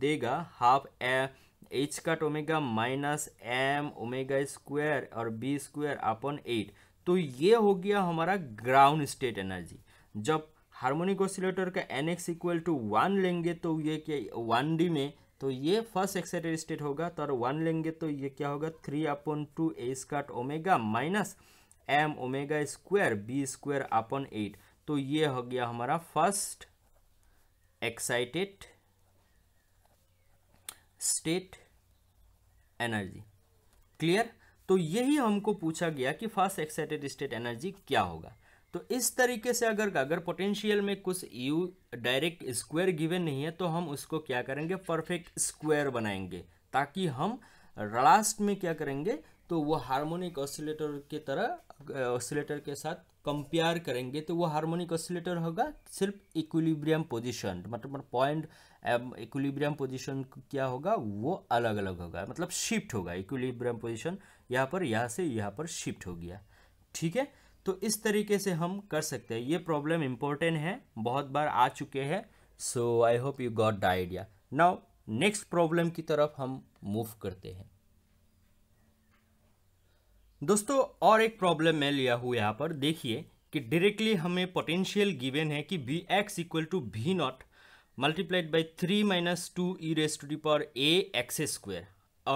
देगा half h cut omega minus m omega square और बी स्क्वायर अपॉन एट तो ये हो गया हमारा ग्राउंड स्टेट एनर्जी जब हार्मोनिक ऑसिलेटर का n x equal to one लेंगे तो ये क्या वन डी में तो ये फर्स्ट एक्साइटेड स्टेट होगा तो और वन लेंगे तो ये क्या होगा three upon two h cut omega minus m omega square b square upon eight तो ये हो गया हमारा first excited state energy clear तो यही हमको पूछा गया कि फर्स्ट एक्साइटेड स्टेट एनर्जी क्या होगा तो इस तरीके से अगर अगर पोटेंशियल में कुछ यू डायरेक्ट स्क्वायर गिवन नहीं है तो हम उसको क्या करेंगे परफेक्ट स्क्वायर बनाएंगे ताकि हम लास्ट में क्या करेंगे तो वो हार्मोनिक ऑसिलेटर की तरह ऑसिलेटर के साथ कंपेयर करेंगे तो वो हार्मोनिक ऑसिलेटर होगा सिर्फ इक्विलिब्रियम पोजीशन मतलब पॉइंट इक्विलिब्रियम पोजीशन क्या होगा वो अलग अलग होगा मतलब शिफ्ट होगा इक्विलिब्रियम पोजीशन यहाँ पर यहाँ से यहाँ पर शिफ्ट हो गया ठीक है तो इस तरीके से हम कर सकते हैं ये प्रॉब्लम इम्पोर्टेंट है बहुत बार आ चुके हैं so I hope you got the idea now next problem की तरफ हम मूव करते हैं दोस्तों और एक प्रॉब्लम मैं लिया हूँ यहाँ पर देखिए कि डायरेक्टली हमें पोटेंशियल गिवेन है कि V x equal to V not multiplied by three minus two e raise to the power a x square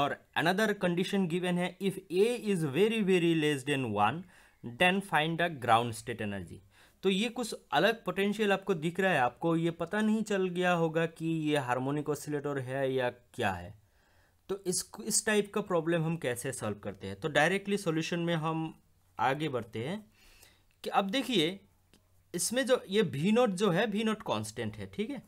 और अनदर कंडीशन गिवेन है if a is very very less than one then find the ground state energy तो ये कुछ अलग potential आपको दिख रहा है आपको ये पता नहीं चल गया होगा कि ये हार्मोनिक ऑसिलेटर है या क्या है तो इस इस टाइप का प्रॉब्लम हम कैसे सॉल्व करते हैं तो डायरेक्टली सॉल्यूशन में हम आगे बढ़ते हैं कि अब देखिए इसमें जो ये वी नोट जो है वी नोट कॉन्स्टेंट है ठीक है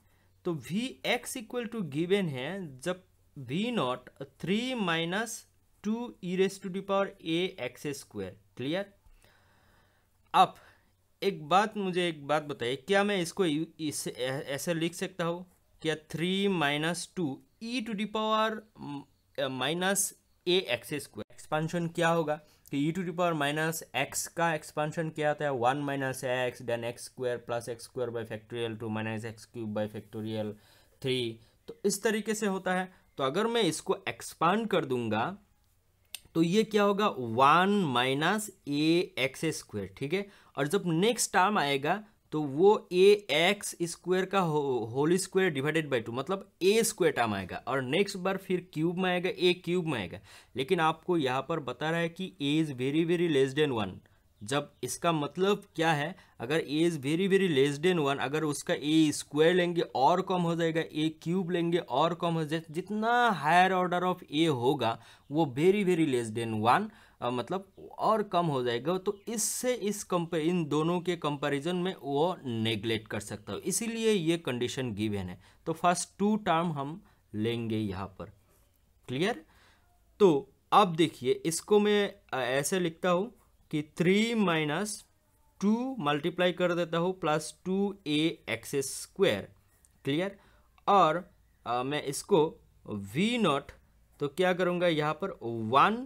तो V x equal to given है जब V not three minus two e raise to the power a x square clear आप एक बात मुझे एक बात बताइए क्या मैं इसको इस ऐसे लिख सकता हूँ क्या three minus two e to the power minus a x square expansion क्या होगा कि e to the power minus x का एक्सपांशन क्या आता है one minus x then x square plus x square by factorial two minus x cube by factorial three तो इस तरीके से होता है तो अगर मैं इसको एक्सपांड कर दूंगा तो ये क्या होगा one minus a x square ठीक है और जब नेक्स्ट टर्म आएगा तो वो ए एक्स स्क्वेयर का whole square divided by two मतलब ए स्क्वेयर टर्म आएगा और नेक्स्ट बार फिर क्यूब में आएगा ए क्यूब में आएगा लेकिन आपको यहाँ पर बता रहा है कि a is very very less than one जब इसका मतलब क्या है अगर a is very very less than one अगर उसका ए स्क्वायर लेंगे और कम हो जाएगा ए क्यूब लेंगे और कम हो जाएगा जितना हायर ऑर्डर ऑफ ए होगा वो very very less than one मतलब और कम हो जाएगा तो इससे इस कंपे इन दोनों के कंपैरिजन में वो नेग्लेक्ट कर सकता हो इसीलिए ये कंडीशन गिवेन है तो फर्स्ट टू टर्म हम लेंगे यहाँ पर क्लियर तो अब देखिए इसको मैं ऐसे लिखता हूँ कि थ्री माइनस टू मल्टीप्लाई कर देता हूँ plus two a x square clear और आ, मैं इसको वी नॉट तो क्या करूँगा यहाँ पर one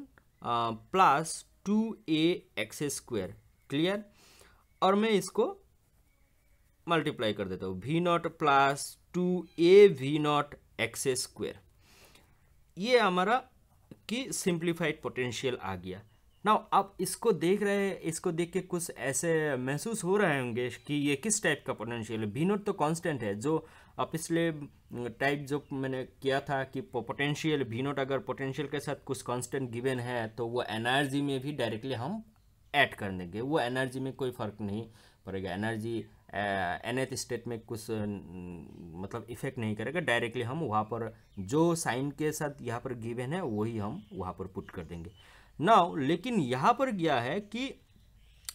plus two a x square clear और मैं इसको मल्टीप्लाई कर देता हूँ V not plus two a V not x square ये हमारा कि सिंप्लीफाइड पोटेंशियल आ गया ना आप इसको देख रहे हैं इसको देख के कुछ ऐसे महसूस हो रहे होंगे कि ये किस टाइप का पोटेंशियल है बीनोट तो कांस्टेंट है जो पिछले टाइप जो मैंने किया था कि पोटेंशियल बीनोट अगर पोटेंशियल के साथ कुछ कांस्टेंट गिवन है तो वो एनर्जी में भी डायरेक्टली हम ऐड कर देंगे वो एनर्जी में कोई फ़र्क नहीं पड़ेगा एनर्जी एनएथ स्टेट में कुछ मतलब इफेक्ट नहीं करेगा डायरेक्टली हम वहाँ पर जो साइन के साथ यहाँ पर गिवन है वही हम वहाँ पर पुट कर देंगे नाउ लेकिन यहाँ पर गया है कि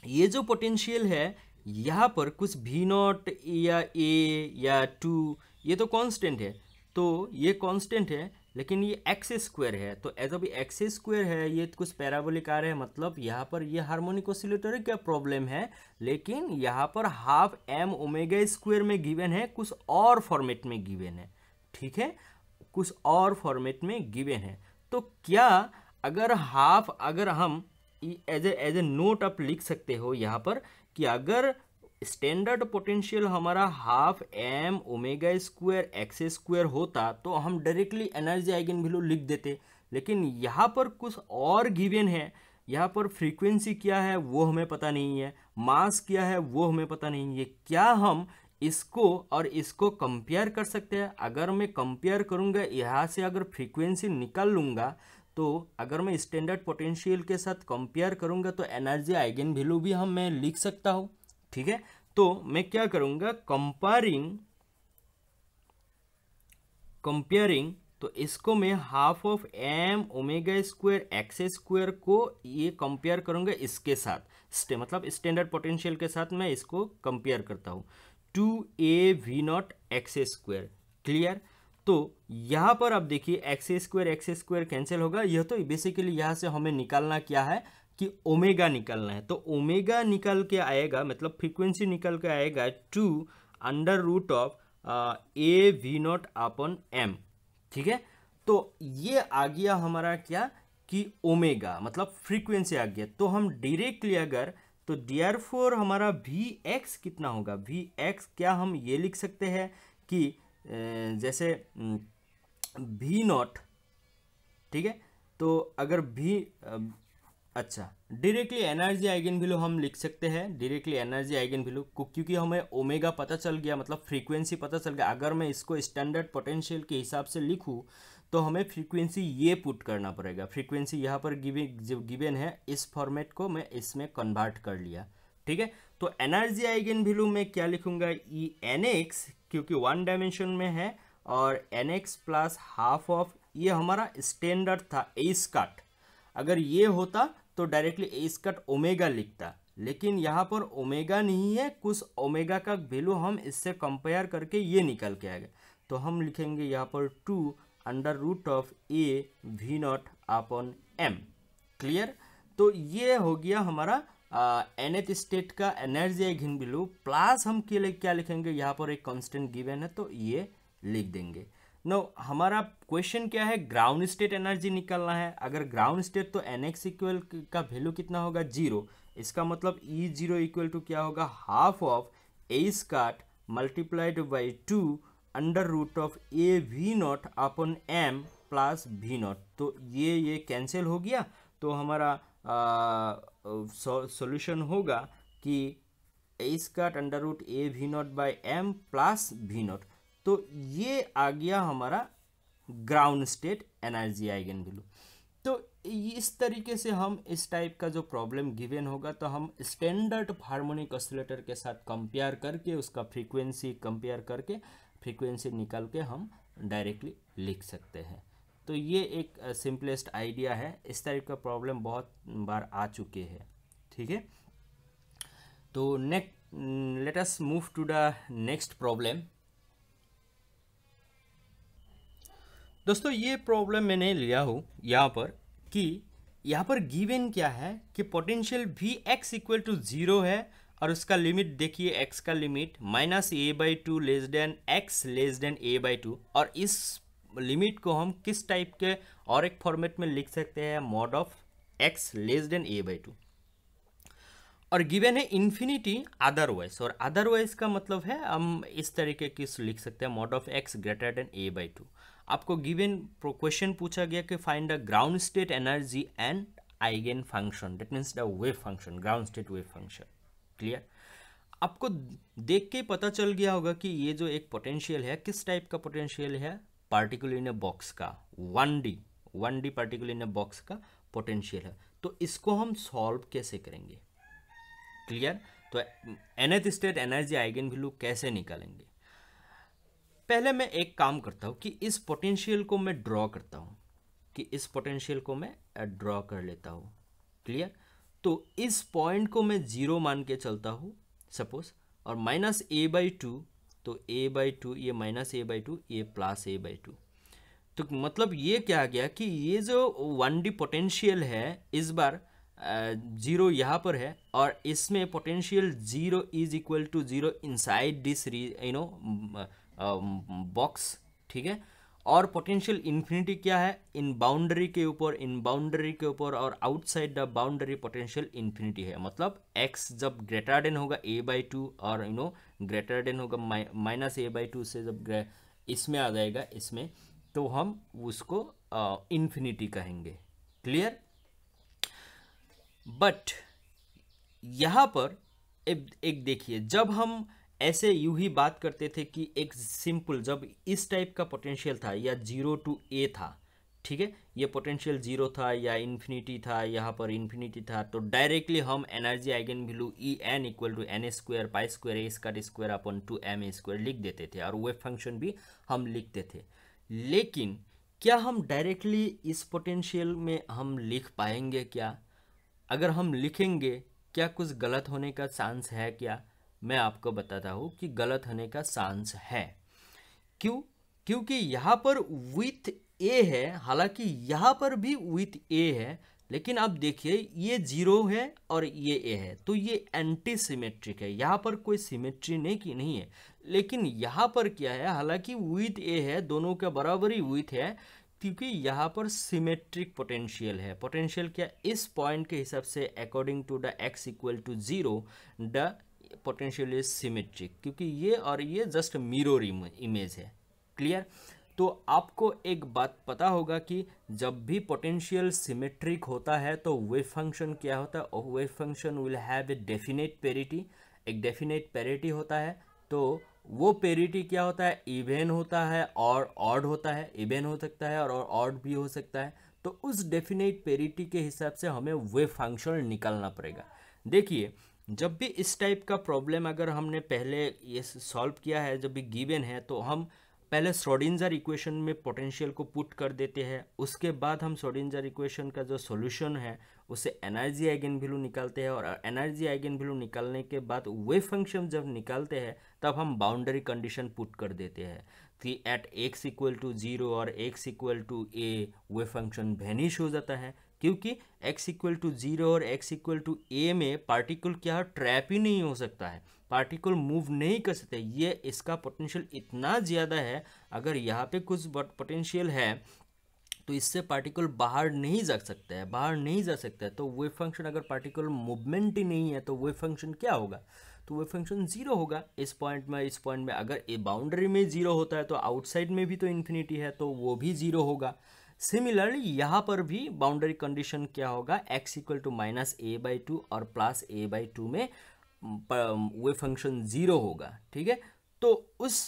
ये जो पोटेंशियल है यहाँ पर कुछ भी नॉट या ए या टू ये तो कांस्टेंट है तो ये कांस्टेंट है लेकिन ये एक्स स्क्वायर है तो एज अभी एक्स स्क्वायर है ये कुछ पैराबोलिक आ रहे हैं मतलब यहाँ पर ये हार्मोनिक ऑसिलेटर क्या प्रॉब्लम है लेकिन यहाँ पर हाफ एम ओमेगा स्क्वायर में गिवन है कुछ और फॉर्मेट में गिवन है ठीक है कुछ और फॉर्मेट में गिवन है तो क्या अगर हाफ अगर हम एज एज ए नोट आप लिख सकते हो यहाँ पर कि अगर स्टैंडर्ड पोटेंशियल हमारा half m omega square x square होता तो हम डायरेक्टली एनर्जी आइगन वैल्यू लिख देते लेकिन यहाँ पर कुछ और गिवन है यहाँ पर फ्रीक्वेंसी क्या है वो हमें पता नहीं है मास क्या है वो हमें पता नहीं है क्या हम इसको और इसको कंपेयर कर सकते हैं अगर मैं कंपेयर करूँगा यहाँ से अगर फ्रीक्वेंसी निकाल लूँगा तो अगर मैं स्टैंडर्ड पोटेंशियल के साथ कंपेयर करूंगा तो एनर्जी आइगन वैल्यू भी हम मैं लिख सकता हूं ठीक है तो मैं क्या करूंगा कंपेयरिंग कंपेयरिंग तो इसको मैं half of m omega square x square को ये कंपेयर करूंगा इसके साथ मतलब स्टैंडर्ड पोटेंशियल के साथ मैं इसको कंपेयर करता हूँ two a V not x square clear तो यहाँ पर आप देखिए x square x square cancel होगा यह तो बेसिकली यहाँ से हमें निकालना क्या है कि ओमेगा निकालना है तो ओमेगा निकल के आएगा मतलब फ्रीक्वेंसी निकल के आएगा two under root of a V not upon m ठीक है तो ये आ गया हमारा क्या कि ओमेगा मतलब फ्रीक्वेंसी आ गया तो हम डिरेक्टली अगर तो डी आर फोर हमारा वी एक्स कितना होगा वी एक्स क्या हम ये लिख सकते हैं कि जैसे भी नॉट ठीक है तो अगर भी अच्छा डायरेक्टली एनर्जी आइगन वैल्यू हम लिख सकते हैं डायरेक्टली एनर्जी आइगन वैल्यू क्योंकि हमें ओमेगा पता चल गया मतलब फ्रीक्वेंसी पता चल गया अगर मैं इसको स्टैंडर्ड पोटेंशियल के हिसाब से लिखूँ तो हमें फ्रीक्वेंसी ये पुट करना पड़ेगा फ्रीक्वेंसी यहाँ पर जो गिवेन है इस फॉर्मेट को मैं इसमें कन्वर्ट कर लिया ठीक है तो एनर्जी आइगन वैल्यू में क्या लिखूंगा ई एन एक्स क्योंकि वन डायमेंशन में है और n x plus half of ये हमारा स्टैंडर्ड था एस कट अगर ये होता तो डायरेक्टली एस कट ओमेगा लिखता लेकिन यहाँ पर ओमेगा नहीं है कुछ ओमेगा का वैल्यू हम इससे कंपेयर करके ये निकल के आएगा तो हम लिखेंगे यहाँ पर two under root of a V not upon m clear तो ये हो गया हमारा एथ स्टेट का एनर्जी है घिन बिलू प्लस हम के लिए क्या लिखेंगे यहाँ पर एक कॉन्स्टेंट गिवेन है तो ये लिख देंगे नो हमारा क्वेश्चन क्या है ग्राउंड स्टेट एनर्जी निकलना है अगर ग्राउंड स्टेट तो एन एक्स इक्वल का वैल्यू कितना होगा जीरो इसका मतलब ई जीरो इक्वल टू क्या होगा half of h cut multiplied by two under root of a V not upon m plus V not तो ये ये कैंसिल हो गया तो हमारा आ, सॉल्यूशन होगा कि इसका under root a V not by m plus V not तो ये आ गया हमारा ground state energy eigen value तो इस तरीके से हम इस टाइप का जो प्रॉब्लम गिवेन होगा तो हम स्टैंडर्ड हार्मोनिक ऑसिलेटर के साथ कंपेयर करके उसका फ्रीक्वेंसी कंपेयर करके फ्रीक्वेंसी निकाल के हम डायरेक्टली लिख सकते हैं तो ये एक सिंपलेस्ट आइडिया है इस टाइप का प्रॉब्लम बहुत बार आ चुके हैं ठीक है तो next let us move to the next problem दोस्तों ये प्रॉब्लम मैंने लिया हूँ यहाँ पर कि यहाँ पर गिवन क्या है कि पोटेंशियल भी एक्स इक्वल टू ज़ीरो है और उसका लिमिट देखिए एक्स का limit minus a by two less than x less than a by two और इस लिमिट को हम किस टाइप के और एक फॉर्मेट में लिख सकते हैं mod of x less than a by two और गिवन है इन्फिनिटी अदरवाइज और अदरवाइज का मतलब है हम इस तरीके की लिख सकते हैं mod of x greater than a by two आपको गिवन क्वेश्चन पूछा गया कि find the ground state energy and eigenfunction that means the wave function ground state wave function clear आपको देख के पता चल गया होगा कि ये जो एक पोटेंशियल है किस टाइप का पोटेंशियल है पार्टिकुलर इन ए बॉक्स का one D one D particle in a box का पोटेंशियल है तो इसको हम सॉल्व कैसे करेंगे क्लियर तो nth state energy eigen eigenvalue कैसे निकालेंगे पहले मैं एक काम करता हूँ कि इस पोटेंशियल को मैं ड्रॉ करता हूँ कि इस पोटेंशियल को मैं ड्रॉ कर लेता हूँ क्लियर तो इस पॉइंट को मैं जीरो मान के चलता हूँ सपोज और माइनस ए बाई टू तो ए बाई टू ये माइनस ए बाई टू ये प्लस ए बाई टू तो मतलब ये क्या गया कि ये जो वन डी पोटेंशियल है इस बार जीरो यहाँ पर है और इसमें potential zero is equal to zero inside this re you know box ठीक है और पोटेंशियल इन्फिनिटी क्या है इन बाउंड्री के ऊपर इन बाउंड्री के ऊपर और outside the boundary potential infinity है मतलब एक्स जब ग्रेटर देन होगा ए बाई टू और यू नो ग्रेटर देन होगा माइनस ए बाई टू से जब इसमें आ जाएगा इसमें तो हम उसको इन्फिनिटी uh, कहेंगे क्लियर बट यहाँ पर एक, एक देखिए जब हम ऐसे यू ही बात करते थे कि एक सिंपल जब इस टाइप का पोटेंशियल था या जीरो टू ए था ठीक है ये पोटेंशियल जीरो था या इन्फिनिटी था यहाँ पर इन्फिनिटी था तो डायरेक्टली हम energy eigen eigenvalue e n equal to n a square pi square a स्का square upon two m a square लिख देते थे और वेव फंक्शन भी हम लिखते थे लेकिन क्या हम डायरेक्टली इस पोटेंशियल में हम लिख पाएंगे क्या अगर हम लिखेंगे क्या कुछ गलत होने का चांस है क्या मैं आपको बताता हूँ कि गलत होने का चांस है क्यों क्योंकि यहाँ पर विथ ए है हालांकि यहाँ पर भी विथ ए है लेकिन आप देखिए ये जीरो है और ये ए है तो ये एंटी सिमेट्रिक है यहाँ पर कोई सिमेट्री नहीं की नहीं है लेकिन यहाँ पर क्या है हालांकि विथ ए है दोनों का बराबर ही विथ है क्योंकि यहाँ पर सिमेट्रिक पोटेंशियल है पोटेंशियल क्या इस पॉइंट के हिसाब से according to the x equal to zero the potential is symmetric क्योंकि ये और ये जस्ट मिरर इमेज है क्लियर तो आपको एक बात पता होगा कि जब भी पोटेंशियल सिमेट्रिक होता है तो वेव फंक्शन क्या होता है wave function will have a definite parity एक डेफिनेट पेरिटी होता है तो वो पेरिटी क्या होता है इवेन होता है और ऑड होता है इवेन हो सकता है और ऑड भी हो सकता है तो उस डेफिनेट पेरिटी के हिसाब से हमें वेव फंक्शन निकालना पड़ेगा देखिए जब भी इस टाइप का प्रॉब्लम अगर हमने पहले ये सॉल्व किया है जब भी गिवन है तो हम पहले सोडिंजर इक्वेशन में पोटेंशियल को पुट कर देते हैं उसके बाद हम सोडिंजर इक्वेशन का जो सॉल्यूशन है उसे एनर्जी आइगन वैल्यू निकालते हैं और एनर्जी आइगन वैल्यू निकालने के बाद वे फंक्शन जब निकालते हैं तब हम बाउंड्री कंडीशन पुट कर देते हैं कि at x equal to zero और x equal to a wave function vanish हो जाता है क्योंकि x इक्वल टू जीरो और x इक्वल टू ए में पार्टिकल क्या ट्रैप ही नहीं हो सकता है पार्टिकल मूव नहीं कर सकते ये इसका पोटेंशियल इतना ज़्यादा है अगर यहाँ पे कुछ पोटेंशियल है तो इससे पार्टिकल बाहर नहीं जा सकता है बाहर नहीं जा सकता है तो वे फंक्शन अगर पार्टिकल मूवमेंट ही नहीं है तो वे फंक्शन क्या होगा तो वे फंक्शन जीरो होगा इस पॉइंट में इस पॉइंट में अगर ए बाउंड्री में जीरो होता है तो आउटसाइड में भी तो इन्फिनिटी है तो वो भी जीरो होगा सिमिलरली यहाँ पर भी बाउंड्री कंडीशन क्या होगा x equal to minus a by two और प्लस ए बाई टू में वे फंक्शन ज़ीरो होगा ठीक है तो उस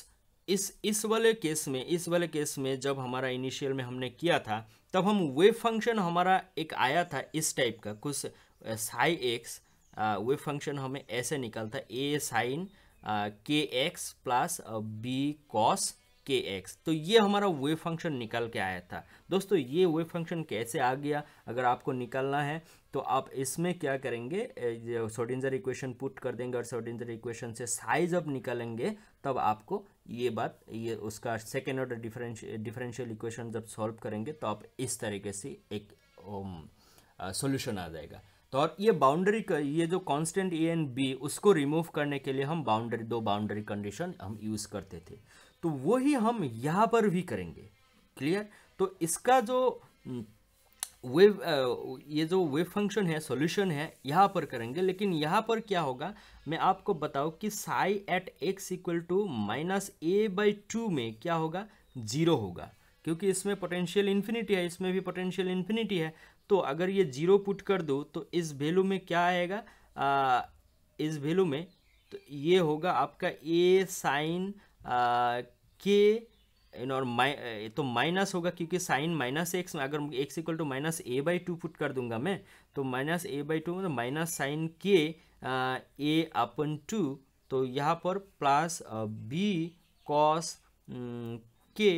इस इस वाले केस में इस वाले केस में जब हमारा इनिशियल में हमने किया था तब हम वे फंक्शन हमारा एक आया था इस टाइप का कुछ साई एक्स वे फंक्शन हमें ऐसे निकलता a sine k x plus b cos k x तो ये हमारा वे फंक्शन निकल के आया था दोस्तों ये वे फंक्शन कैसे आ गया अगर आपको निकालना है तो आप इसमें क्या करेंगे सोडेंजर इक्वेशन पुट कर देंगे और सोडेंजर इक्वेशन से साइज अब निकालेंगे तब आपको ये बात ये उसका second order differential differential equation जब सॉल्व करेंगे तो आप इस तरीके से एक सोल्यूशन um, आ जाएगा तो और ये बाउंड्री का ये जो कांस्टेंट ए एंड बी उसको रिमूव करने के लिए हम बाउंड्री दो बाउंड्री कंडीशन हम यूज़ करते थे तो वही हम यहाँ पर भी करेंगे क्लियर तो इसका जो वेव हम्म, ये जो वेव फंक्शन है सॉल्यूशन है यहाँ पर करेंगे लेकिन यहाँ पर क्या होगा मैं आपको बताऊँ कि psi at x equal to minus a by two में क्या होगा जीरो होगा क्योंकि इसमें पोटेंशियल इन्फिनिटी है इसमें भी पोटेंशियल इन्फिनिटी है तो अगर ये जीरो पुट कर दो तो इस वैल्यू में क्या आएगा आ, इस वैल्यू में तो ये होगा आपका ए साइन के और माइ तो माइनस होगा क्योंकि साइन माइनस एक्स अगर x equal to minus a by two put कर दूंगा मैं तो minus a by two minus sine k a upon to तो यहाँ पर plus b cos k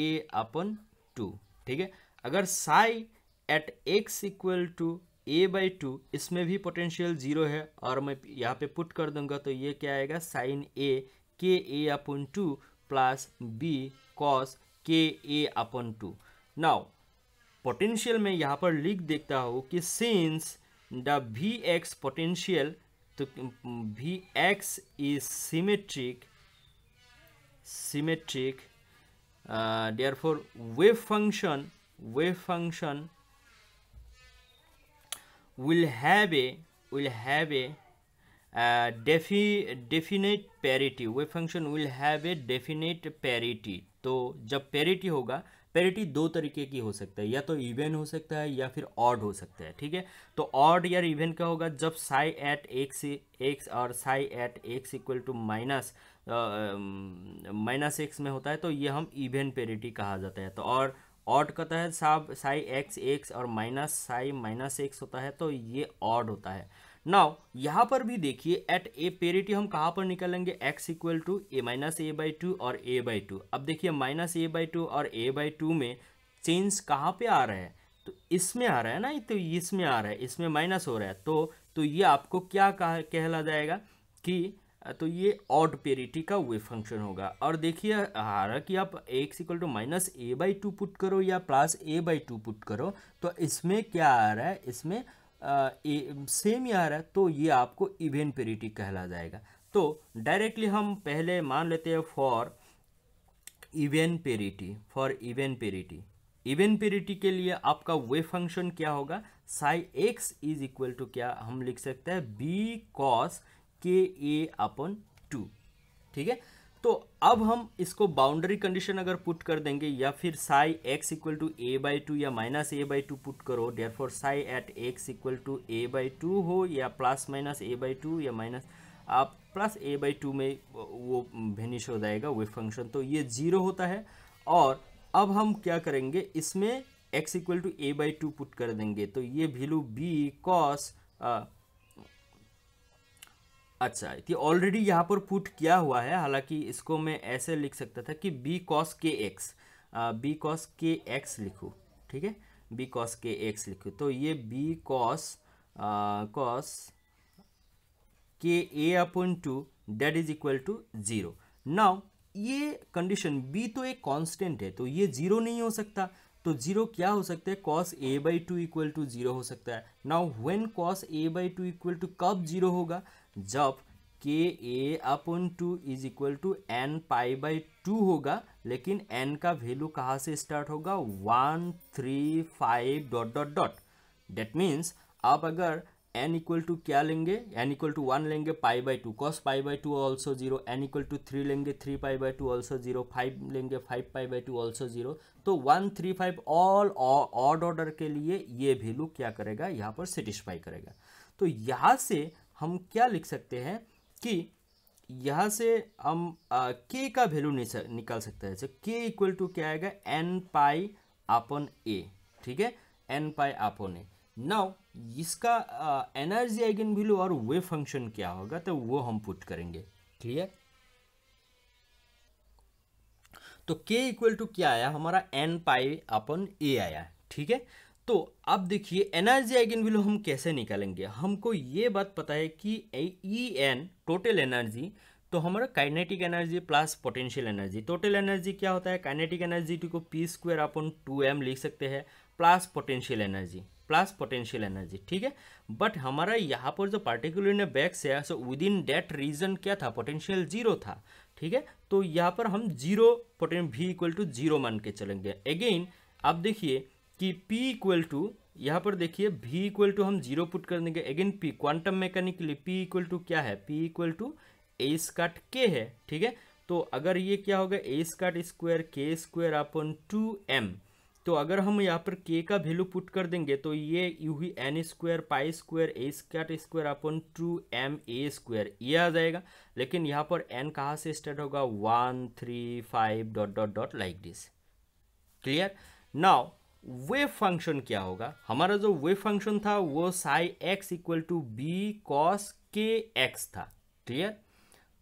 a upon to ठीक है अगर psi at x equal to a by two इसमें भी पोटेंशियल जीरो है और मैं यहाँ पे पुट कर दूंगा तो ये क्या आएगा साइन ए के ए upon 2 plus b cos के ए upon 2 नाउ पोटेंशियल में यहाँ पर लिख देखता हूँ कि since the V x potential तो V x is symmetric symmetric therefore wave function wave function will have a will have a uh, defi definite parity wave function will have a definite parity तो जब parity होगा parity दो तरीके की हो सकता है या तो इवेन हो सकता है या फिर ऑड हो सकता है ठीक है तो ऑड या इवेन का होगा जब साई एट एक्स एक्स और psi at x equal to minus minus x में होता है तो ये हम इवेन पेरिटी कहा जाता है तो और ऑड कहता है साब साई एक्स एक्स और माइनस साई माइनस एक्स होता है तो ये ऑड होता है नाउ यहाँ पर भी देखिए एट ए पेरिटी हम कहाँ पर निकलेंगे x equal to a minus a by two और ए बाई टू अब देखिए माइनस ए बाई टू और ए बाई टू में चेंज कहाँ पे आ रहा है तो इसमें आ रहा है ना तो इसमें आ रहा है इसमें माइनस हो रहा है तो तो ये आपको क्या कहा कहला जाएगा कि तो ये ऑड पेरिटी का वे फंक्शन होगा और देखिए हालांकि आप x equal to minus a by two put करो या plus a by two put करो तो इसमें क्या आ रहा है इसमें सेम ही आ रहा है तो ये आपको इवेंट पेरिटी कहला जाएगा तो डायरेक्टली हम पहले मान लेते हैं for even parity for even parity even parity के लिए आपका वे फंक्शन क्या होगा psi x is equal to क्या हम लिख सकते हैं B cos k a upon to ठीक है तो अब हम इसको बाउंड्री कंडीशन अगर पुट कर देंगे या फिर psi x equal to a by two या minus a by two put करो therefore psi at x equal to a by two हो या plus minus a by two या माइनस आप प्लस ए बाई टू में वो vanish हो जाएगा वे फंक्शन तो ये जीरो होता है और अब हम क्या करेंगे इसमें x equal to a by two put कर देंगे तो ये वैल्यू बी कॉस अच्छा ये ऑलरेडी यहाँ पर पुट किया हुआ है हालांकि इसको मैं ऐसे लिख सकता था कि b cos k x b cos k x लिखूँ ठीक है बी कॉस के एक्स लिखूँ तो ये B cos cos k a upon two that is equal to zero now ये कंडीशन बी तो एक कांस्टेंट है तो ये जीरो नहीं हो सकता तो जीरो क्या हो सकता है cos a by two equal to zero हो सकता है now when cos a by two equal to कब जीरो होगा जब k a upon two is equal to n pi by two होगा लेकिन एन का वैल्यू कहाँ से स्टार्ट होगा one three five dot dot dot that means आप अगर एन इक्वल टू क्या लेंगे एन इक्वल टू वन लेंगे pi by two cos pi by two also zero n equal to three लेंगे three pi by two also zero five लेंगे five pi by two also zero तो one three five all odd order के लिए ये value क्या करेगा यहाँ पर सेटिस्फाई करेगा तो यहाँ से हम क्या लिख सकते हैं कि यहाँ से हम के का वैल्यू निकाल सकते हैं के इक्वल टू क्या आएगा एन पाई अपन ए ठीक है n pi upon a now इसका एनर्जी आइगन वैल्यू और वे फंक्शन क्या होगा तो वो हम पुट करेंगे क्लियर तो के इक्वल टू क्या आया हमारा एन पाई अपन ए आया ठीक है तो अब देखिए एनर्जी आइगन वैल्यू हम कैसे निकालेंगे हमको ये बात पता है कि ई एन टोटल एनर्जी तो हमारा kinetic energy plus potential energy total energy क्या होता है काइनेटिक एनर्जी टू को p square upon two m लिख सकते हैं plus potential energy plus potential energy ठीक है बट हमारा यहाँ पर जो पार्टिकुलर ने बैक्स है so within that region क्या था पोटेंशियल जीरो था ठीक है तो यहाँ पर हम जीरो पोटें भी इक्वल टू जीरो मान के चलेंगे अगेन आप देखिए कि P इक्वल टू यहाँ पर देखिए V इक्वल टू हम जीरो पुट कर देंगे again P quantum mechanically P equal to क्या है P equal to A cut k है ठीक है तो अगर ये क्या होगा ए स्काट स्क्वायर के स्क्वायर अपॉन टू एम तो अगर हम यहाँ पर के का वैल्यू पुट कर देंगे तो ये यू ही n square pi square A cut square upon two m a square ये आ जाएगा लेकिन यहाँ पर एन कहाँ से स्टार्ट होगा one three five dot dot dot like this clear now wave function क्या होगा हमारा जो वेव फंक्शन था वो psi x equal to b cos k x था क्लियर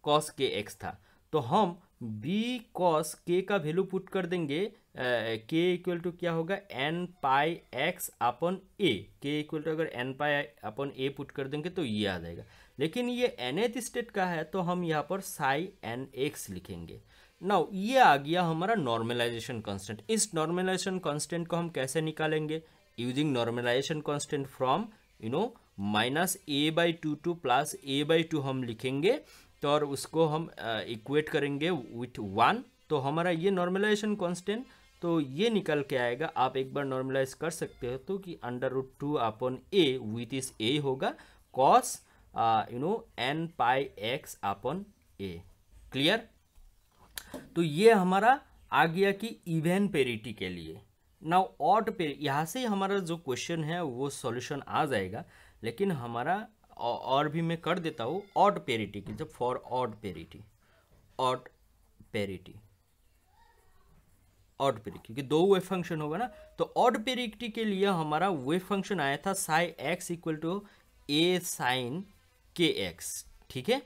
कॉस के एक्स था तो हम बी कॉस के का वैल्यू पुट कर देंगे के इक्वल टू क्या होगा N pi x upon a k equal to अगर n pi upon a put कर देंगे तो ये आ जाएगा लेकिन ये एन एथ स्टेट का है तो हम यहाँ पर साई एन एक्स लिखेंगे नाउ ये आ गया हमारा नॉर्मलाइजेशन कांस्टेंट इस नॉर्मलाइजेशन कांस्टेंट को हम कैसे निकालेंगे using normalization constant from you know minus a by two two plus a by two हम लिखेंगे तो और उसको हम इक्वेट uh, करेंगे विथ वन तो हमारा ये नॉर्मलाइजेशन कांस्टेंट तो ये निकल के आएगा आप एक बार नॉर्मलाइज कर सकते हो तो कि under root two upon a with इस ए होगा cos you know n pi x upon a clear तो ये हमारा आ गया कि इवेन पेरिटी के लिए नाउ ऑट पे यहाँ से हमारा जो क्वेश्चन है वो सॉल्यूशन आ जाएगा लेकिन हमारा और भी मैं कर देता हूँ ऑट पेरिटी की जब for odd parity odd parity odd parity क्योंकि दो वे फंक्शन होगा ना तो ऑड पेरिटी के लिए हमारा वे फंक्शन आया था psi x equal to a sine k x ठीक है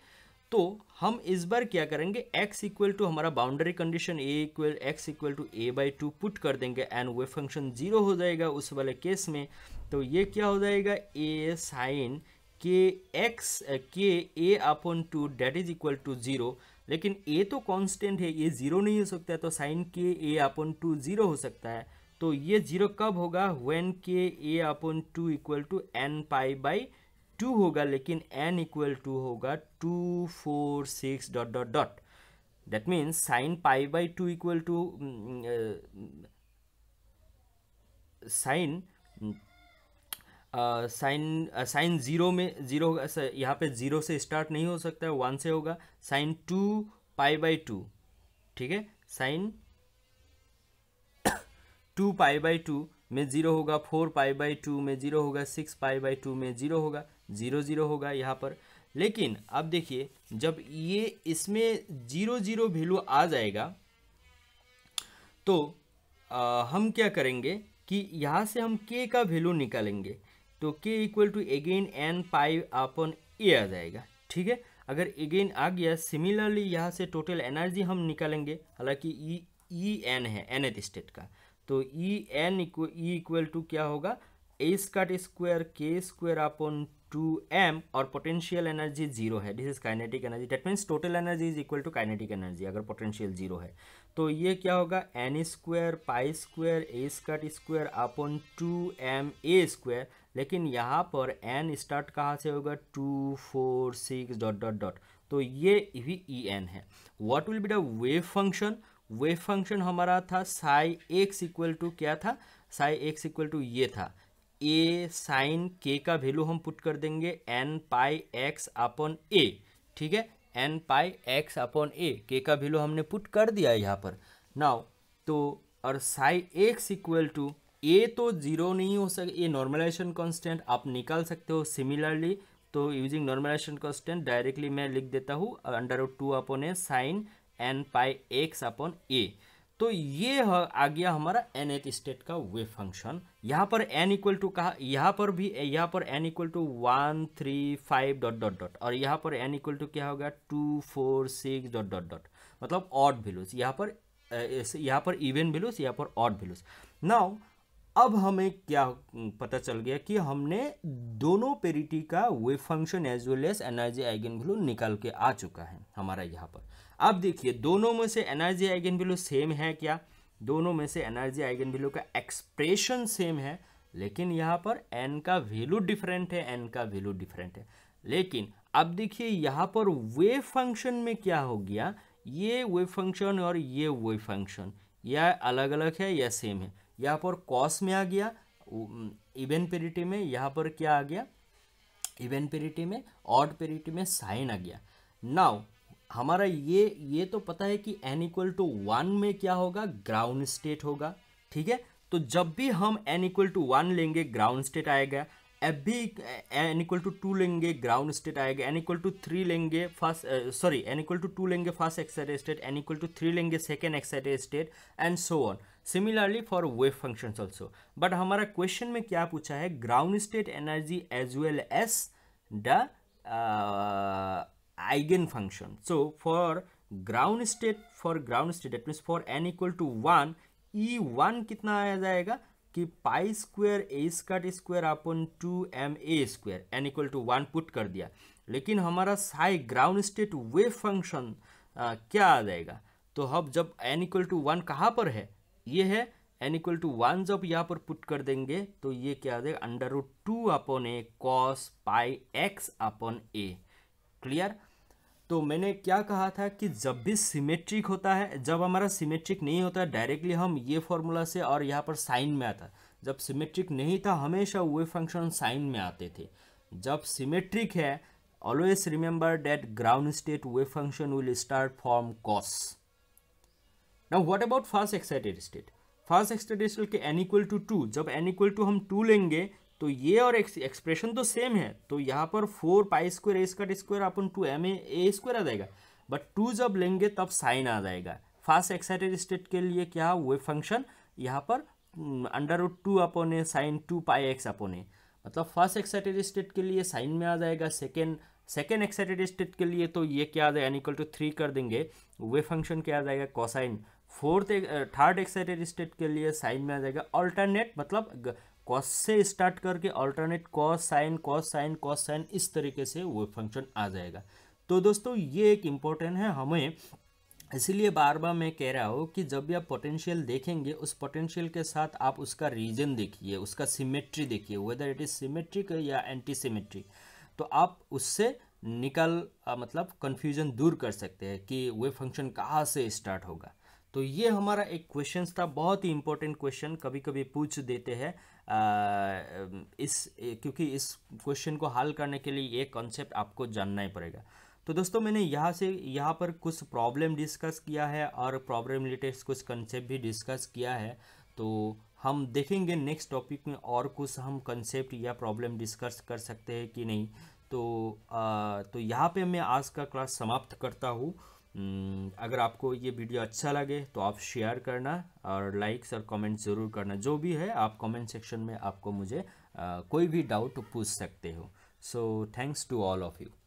तो हम इस बार क्या करेंगे x इक्वल टू हमारा boundary condition a equal x equal to a by two put कर देंगे एंड वे फंक्शन जीरो हो जाएगा उस वाले केस में तो ये क्या हो जाएगा a sine k x k a upon two that is equal to zero लेकिन a तो कांस्टेंट है ये जीरो नहीं हो सकता है तो साइन के a अपॉन टू जीरो हो सकता है तो ये जीरो कब होगा when k a upon two equal to n pi by two होगा लेकिन एन इक्वल टू होगा two four six dot dot dot that means sine pi by two equal to sine sine sine zero में zero होगा यहाँ पे zero से start नहीं हो सकता है वन से होगा sine two pi by two ठीक है sine two pi by two में ज़ीरो होगा फोर पाई बाई टू में ज़ीरो होगा सिक्स पाई बाई टू में ज़ीरो होगा ज़ीरो ज़ीरो होगा यहाँ पर लेकिन अब देखिए जब ये इसमें ज़ीरो ज़ीरो वैल्यू आ जाएगा तो आ, हम क्या करेंगे कि यहाँ से हम के का वैल्यू निकालेंगे तो k equal to again n pi upon a आ जाएगा ठीक है अगर अगेन आ गया सिमिलरली यहाँ से टोटल एनर्जी हम निकालेंगे हालांकि ई ई एन है एन एथ स्टेट का तो ई एन ई इक्वल टू क्या होगा ए स्कट स्क्वायर के स्क्वायर अपॉन टू एम और पोटेंशियल एनर्जी जीरो है this is kinetic energy that means total energy is equal to kinetic energy अगर potential zero है तो ये क्या होगा n square pi square h cut square upon two m a square लेकिन यहाँ पर एन स्टार्ट कहाँ से होगा two four six dot dot dot तो ये भी ई e एन है what will be the wave function wave function हमारा था साई एक्स इक्वल टू क्या था साई एक्स इक्वल टू ये था ए साइन के का वैल्यू हम पुट कर देंगे n pi x upon a ठीक है n pi x upon a के का वैल्यू हमने पुट कर दिया यहाँ पर नाउ तो और psi x equal to a तो जीरो नहीं हो सके ये नॉर्मलाइजेशन कांस्टेंट आप निकाल सकते हो सिमिलरली तो यूजिंग नॉर्मलाइजेशन कांस्टेंट डायरेक्टली मैं लिख देता हूँ under two upon a sine n pi x upon a तो ये आ गया हमारा एन एथ स्टेट का वे फंक्शन यहाँ पर एन इक्वल टू कहा यहाँ पर भी यहाँ पर n equal to one three five dot dot dot और यहाँ पर एन इक्वल टू क्या होगा two four six dot dot dot मतलब ऑड वेल्यूज यहाँ पर यहाँ पर इवन वेल्यूज यहाँ पर ऑड वेल्यूज नाउ अब हमें क्या पता चल गया कि हमने दोनों पेरिटी का wave function as well as energy eigen value निकाल के आ चुका है हमारा यहाँ पर अब देखिए दोनों में से एनर्जी आइगन वैल्यू सेम है क्या दोनों में से एनर्जी आइगन वैल्यू का एक्सप्रेशन सेम है लेकिन यहाँ पर एन का वैल्यू डिफरेंट है एन का वैल्यू डिफरेंट है लेकिन अब देखिए यहाँ पर वेव फंक्शन में क्या हो गया ये वेव फंक्शन और ये वेव फंक्शन यह अलग अलग है या सेम है यहाँ पर कॉस में आ गया इवेंट पेरिटी में यहाँ पर क्या आ गया इवेंट पेरिटी में ऑड पेरिटी में साइन आ गया नाउ हमारा ये ये तो पता है कि एन इक्वल टू वन में क्या होगा ग्राउंड स्टेट होगा ठीक है तो जब भी हम एन इक्वल टू वन लेंगे ग्राउंड स्टेट आएगा एफ भी एन इक्वल टू टू लेंगे ग्राउंड स्टेट आएगा एन इक्वल टू थ्री लेंगे first sorry n equal to two लेंगे first excited state n equal to three लेंगे second excited state and so on similarly for wave functions also but हमारा question में क्या पूछा है ground state energy as well as the eigenfunction. So for ground state for ground state that means for n equal to one E one कितना आ जाएगा कि pi square h cut square upon two m a square n equal to one put कर दिया लेकिन हमारा psi ground state wave function क्या आ जाएगा तो हम जब एन इक्वल टू वन कहाँ पर है ये है एन इक्वल टू वन जब यहाँ पर पुट कर देंगे तो ये क्या आ जाएगा under root two upon a cos pi x upon a clear तो मैंने क्या कहा था कि जब भी सिमेट्रिक होता है जब हमारा सिमेट्रिक नहीं होता डायरेक्टली हम ये फॉर्मूला से और यहाँ पर साइन में आता जब सिमेट्रिक नहीं था हमेशा वे फंक्शन साइन में आते थे जब सिमेट्रिक है always remember that ground state wave function will start from cos now what about first excited state first excited state के एन इक्वल टू टू जब एन इक्वल टू हम टू लेंगे तो ये और एक्सप्रेशन तो सेम है तो यहाँ पर four pi square h cut square upon two m a square आ जाएगा बट टू जब लेंगे तब साइन आ जाएगा फास्ट एक्साइटेड स्टेट के लिए क्या वे फंक्शन यहाँ पर under root two upon a sine two pi x upon a मतलब फर्स्ट एक्साइटेड स्टेट के लिए साइन में आ जाएगा सेकेंड सेकेंड एक्साइटेड स्टेट के लिए तो ये क्या आ जाएगा एनिकल टू थ्री कर देंगे वे फंक्शन क्या आ जाएगा cosine fourth third excited state के लिए साइन में आ जाएगा अल्टरनेट मतलब कॉस से स्टार्ट करके alternate cos sine cos sine cos sine इस तरीके से वो फंक्शन आ जाएगा तो दोस्तों ये एक इम्पोर्टेंट है हमें इसीलिए बार बार मैं कह रहा हूँ कि जब भी आप पोटेंशियल देखेंगे उस पोटेंशियल के साथ आप उसका रीजन देखिए उसका सिमेट्री देखिए वेदर इट इज़ सिमेट्रिक या एंटी सिमेट्रिक तो आप उससे निकल आ, मतलब कन्फ्यूजन दूर कर सकते हैं कि वे फंक्शन कहाँ से स्टार्ट होगा तो ये हमारा एक क्वेश्चन था बहुत ही इंपॉर्टेंट क्वेश्चन कभी कभी पूछ देते हैं इस क्योंकि इस क्वेश्चन को हल करने के लिए ये कॉन्सेप्ट आपको जानना ही पड़ेगा तो दोस्तों मैंने यहाँ से यहाँ पर कुछ प्रॉब्लम डिस्कस किया है और प्रॉब्लम रिलेटेड कुछ कंसेप्ट भी डिस्कस किया है तो हम देखेंगे नेक्स्ट टॉपिक में और कुछ हम कंसेप्ट या प्रॉब्लम डिस्कस कर सकते हैं कि नहीं तो आ, तो यहाँ पे मैं आज का क्लास समाप्त करता हूँ हम्म, अगर आपको ये वीडियो अच्छा लगे तो आप शेयर करना और लाइक्स और कमेंट ज़रूर करना जो भी है आप कमेंट सेक्शन में आपको मुझे आ, कोई भी डाउट पूछ सकते हो so thanks to all of you